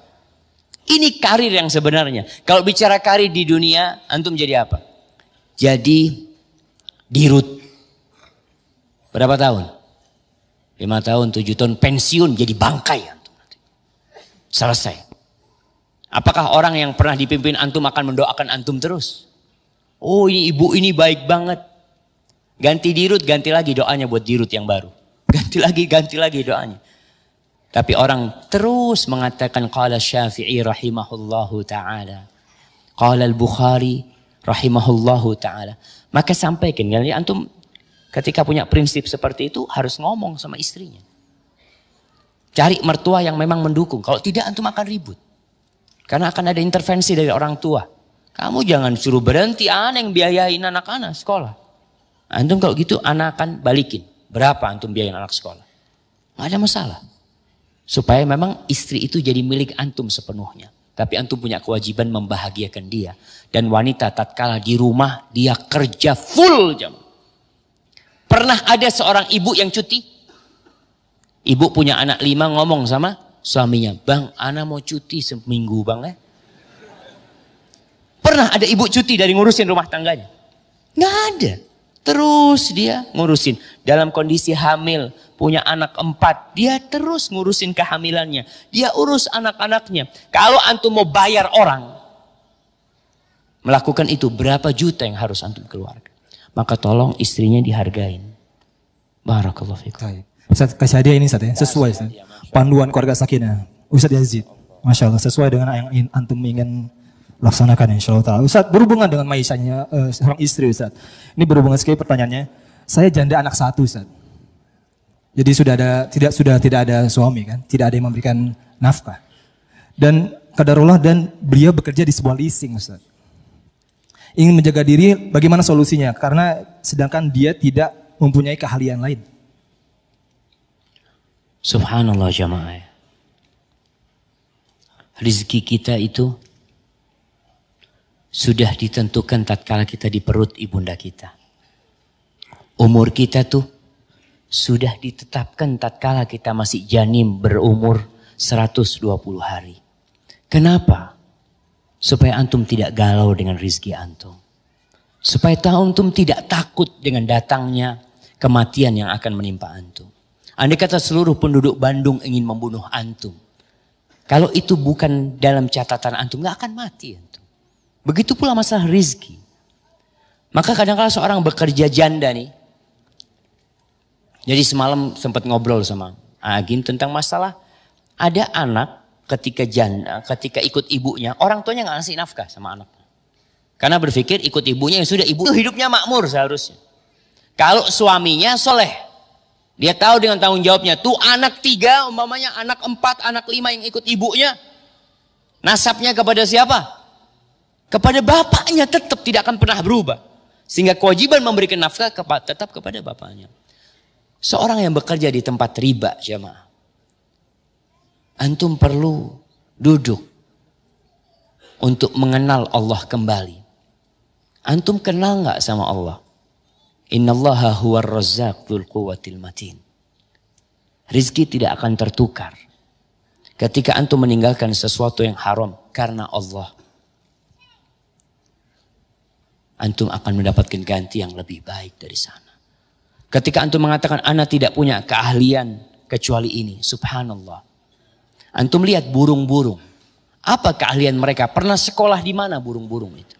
Ini karir yang sebenarnya. Kalau bicara karir di dunia, antum jadi apa? Jadi Dirut Berapa tahun? Lima tahun, tujuh tahun pensiun jadi bangkai. antum. Selesai. Apakah orang yang pernah dipimpin antum akan mendoakan antum terus? Oh ini ibu ini baik banget. Ganti dirut, ganti lagi doanya buat dirut yang baru. Ganti lagi, ganti lagi doanya. Tapi orang terus mengatakan qala Syafi'i rahimahullahu taala. Qala al-Bukhari rahimahullahu taala. Maka sampaikan, ya, antum ketika punya prinsip seperti itu harus ngomong sama istrinya. Cari mertua yang memang mendukung. Kalau tidak antum akan ribut. Karena akan ada intervensi dari orang tua. Kamu jangan suruh berhenti aneh yang biayain anak anak sekolah. Antum kalau gitu anak akan balikin. Berapa antum biayain anak sekolah? Gak ada masalah. Supaya memang istri itu jadi milik antum sepenuhnya. Tapi antum punya kewajiban membahagiakan dia. Dan wanita tatkala di rumah dia kerja full jam. Pernah ada seorang ibu yang cuti? Ibu punya anak lima ngomong sama suaminya. Bang, anak mau cuti seminggu bang ya. Pernah ada ibu cuti dari ngurusin rumah tangganya? Nggak ada. Terus dia ngurusin. Dalam kondisi hamil, punya anak empat. Dia terus ngurusin kehamilannya. Dia urus anak-anaknya. Kalau antum mau bayar orang, melakukan itu berapa juta yang harus antum keluarkan. Maka tolong istrinya dihargain. Barakallahu fikum. Ustaz kasih hadiah ini Ustaz ya, sesuai Ustaz. Panduan keluarga sakinah. Ustaz Yazid. Masya Allah, sesuai dengan yang antum ingin laksanakan insya Allah ta'ala. Ustaz, berhubungan dengan maishanya uh, eh, seorang istri Ustaz. Ini berhubungan sekali pertanyaannya. Saya janda anak satu Ustaz. Jadi sudah ada tidak sudah tidak ada suami kan, tidak ada yang memberikan nafkah. Dan kadarullah dan beliau bekerja di sebuah leasing Ustaz ingin menjaga diri, bagaimana solusinya? Karena sedangkan dia tidak mempunyai keahlian lain. Subhanallah jamaah. Rizki kita itu sudah ditentukan tatkala kita di perut ibunda kita. Umur kita tuh sudah ditetapkan tatkala kita masih janin berumur 120 hari. Kenapa? Supaya antum tidak galau dengan rizki antum. Supaya antum tidak takut dengan datangnya kematian yang akan menimpa antum. Andai kata seluruh penduduk Bandung ingin membunuh antum. Kalau itu bukan dalam catatan antum, nggak akan mati antum. Begitu pula masalah rizki. Maka kadang-kadang seorang bekerja janda nih. Jadi semalam sempat ngobrol sama Agim tentang masalah ada anak ketika janda, ketika ikut ibunya, orang tuanya nggak ngasih nafkah sama anak. Karena berpikir ikut ibunya yang sudah ibu hidupnya makmur seharusnya. Kalau suaminya soleh, dia tahu dengan tanggung jawabnya. Tuh anak tiga, umpamanya anak empat, anak lima yang ikut ibunya, nasabnya kepada siapa? Kepada bapaknya tetap tidak akan pernah berubah. Sehingga kewajiban memberikan nafkah tetap kepada bapaknya. Seorang yang bekerja di tempat riba jemaah antum perlu duduk untuk mengenal Allah kembali. Antum kenal nggak sama Allah? Innallaha huwar razzaq dzul quwwatil matin. Rizki tidak akan tertukar. Ketika antum meninggalkan sesuatu yang haram karena Allah. Antum akan mendapatkan ganti yang lebih baik dari sana. Ketika antum mengatakan anak tidak punya keahlian kecuali ini. Subhanallah. Antum lihat burung-burung. Apa keahlian mereka? Pernah sekolah di mana burung-burung itu?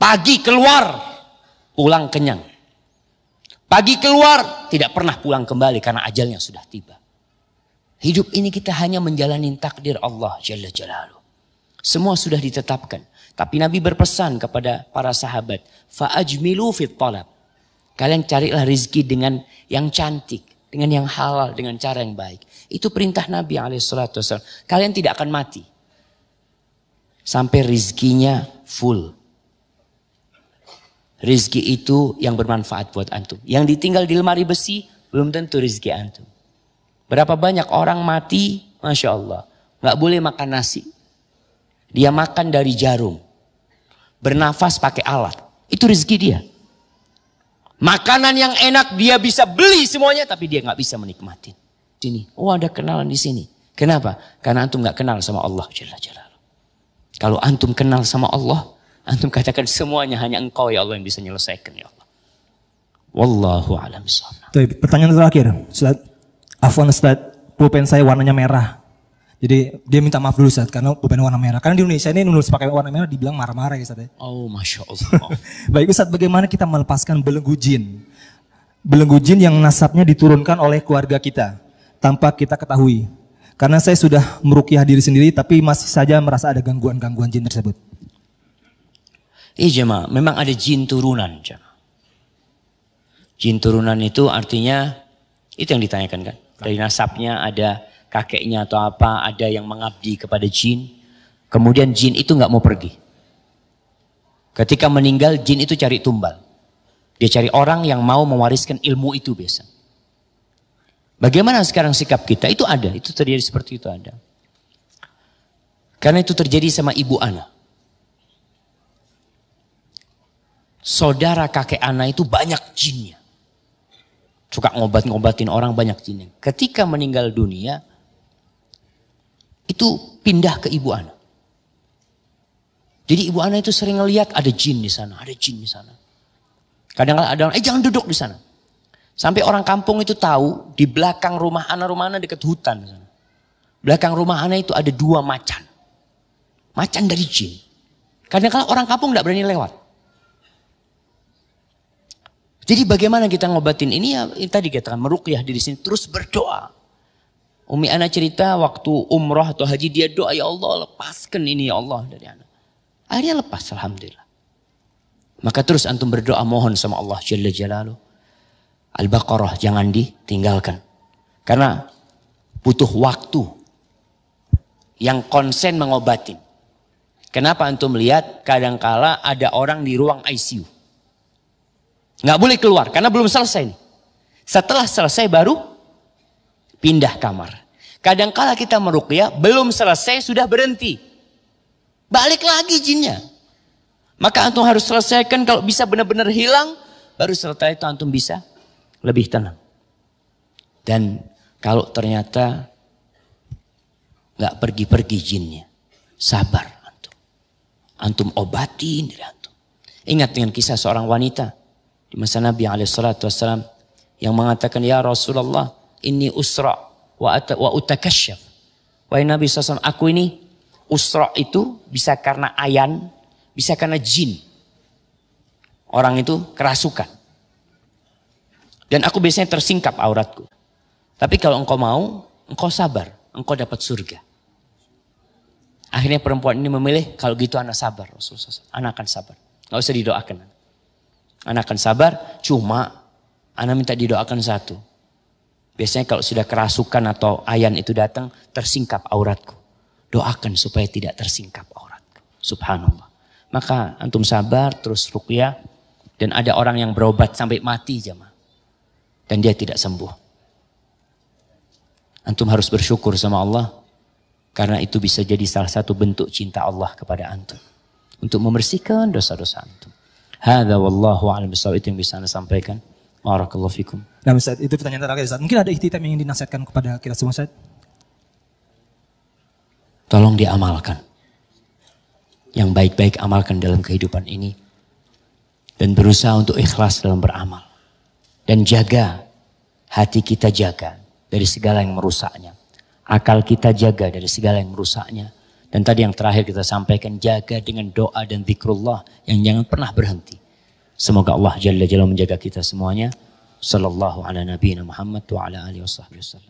Pagi keluar, pulang kenyang. Pagi keluar, tidak pernah pulang kembali karena ajalnya sudah tiba. Hidup ini kita hanya menjalani takdir Allah Jalla Jalalu. Semua sudah ditetapkan. Tapi Nabi berpesan kepada para sahabat, fa'ajmilu fit talab. Kalian carilah rizki dengan yang cantik, dengan yang halal, dengan cara yang baik. Itu perintah Nabi SAW. Kalian tidak akan mati. Sampai rizkinya full. Rizki itu yang bermanfaat buat antum. Yang ditinggal di lemari besi belum tentu rizki antum. Berapa banyak orang mati, Masya Allah. Gak boleh makan nasi. Dia makan dari jarum. Bernafas pakai alat. Itu rizki dia. Makanan yang enak dia bisa beli semuanya tapi dia gak bisa menikmati sini. Oh ada kenalan di sini. Kenapa? Karena antum nggak kenal sama Allah Jalla Jalla. Kalau antum kenal sama Allah, antum katakan semuanya hanya Engkau ya Allah yang bisa menyelesaikan ya Allah. Wallahu a'lam Tuh pertanyaan terakhir. Ustaz, Afwan Ustaz, pulpen saya warnanya merah. Jadi dia minta maaf dulu Ustaz karena pulpen warna merah. Karena di Indonesia ini nulis pakai warna merah dibilang marah-marah ya Ustaz. Ya. Oh Masya Allah. *laughs* Baik Ustaz bagaimana kita melepaskan belenggu jin? Belenggu jin yang nasabnya diturunkan oleh keluarga kita tanpa kita ketahui. Karena saya sudah merukiah diri sendiri tapi masih saja merasa ada gangguan-gangguan jin tersebut. Iya jemaah, memang ada jin turunan Jin turunan itu artinya, itu yang ditanyakan kan. Dari nasabnya ada kakeknya atau apa, ada yang mengabdi kepada jin. Kemudian jin itu nggak mau pergi. Ketika meninggal jin itu cari tumbal. Dia cari orang yang mau mewariskan ilmu itu biasa. Bagaimana sekarang sikap kita? Itu ada, itu terjadi seperti itu ada. Karena itu terjadi sama ibu Ana. Saudara kakek Ana itu banyak jinnya. Suka ngobat-ngobatin orang banyak jinnya. Ketika meninggal dunia, itu pindah ke ibu Ana. Jadi ibu Ana itu sering ngeliat ada jin di sana, ada jin di sana. Kadang-kadang ada orang, eh jangan duduk di sana. Sampai orang kampung itu tahu di belakang rumah Ana, rumah Ana dekat hutan. Belakang rumah Ana itu ada dua macan. Macan dari jin. Karena kalau orang kampung tidak berani lewat. Jadi bagaimana kita ngobatin ini ya ini tadi katakan merukyah di sini terus berdoa. Umi Ana cerita waktu umroh atau haji dia doa ya Allah lepaskan ini ya Allah dari Ana. Akhirnya lepas alhamdulillah. Maka terus antum berdoa mohon sama Allah Jalla Jalaluh Al-Baqarah jangan ditinggalkan. Karena butuh waktu yang konsen mengobatin. Kenapa antum lihat kadangkala ada orang di ruang ICU. Nggak boleh keluar karena belum selesai. Nih. Setelah selesai baru pindah kamar. Kadangkala kita merukia belum selesai sudah berhenti. Balik lagi jinnya. Maka antum harus selesaikan kalau bisa benar-benar hilang baru setelah itu antum bisa lebih tenang. Dan kalau ternyata nggak pergi-pergi jinnya, sabar antum. Antum obatin diri antum. Ingat dengan kisah seorang wanita di masa Nabi wasalam yang mengatakan ya Rasulullah ini usra wa, at- wa utakasyaf. Wahai Nabi SAW, aku ini usra itu bisa karena ayan, bisa karena jin. Orang itu kerasukan. Dan aku biasanya tersingkap auratku. Tapi kalau engkau mau, engkau sabar, engkau dapat surga. Akhirnya perempuan ini memilih, kalau gitu anak sabar. Anak akan sabar. Gak usah didoakan. Anak akan sabar, cuma anak minta didoakan satu. Biasanya kalau sudah kerasukan atau ayan itu datang, tersingkap auratku. Doakan supaya tidak tersingkap auratku. Subhanallah. Maka antum sabar, terus rukyah. Dan ada orang yang berobat sampai mati jemaah dan dia tidak sembuh. Antum harus bersyukur sama Allah karena itu bisa jadi salah satu bentuk cinta Allah kepada antum untuk membersihkan dosa-dosa antum. Hada wallahu a'lam bishawab itu yang bisa anda sampaikan. Barakallahu fikum. Nah, Ustaz, itu pertanyaan terakhir Ustaz. Mungkin ada ikhtitam yang ingin dinasihatkan kepada kita semua Ustaz? Tolong diamalkan. Yang baik-baik amalkan dalam kehidupan ini dan berusaha untuk ikhlas dalam beramal. Dan jaga, hati kita jaga dari segala yang merusaknya. Akal kita jaga dari segala yang merusaknya. Dan tadi yang terakhir kita sampaikan, jaga dengan doa dan zikrullah yang jangan pernah berhenti. Semoga Allah Jalla Jalla menjaga kita semuanya. Sallallahu ala Muhammad wa ala alihi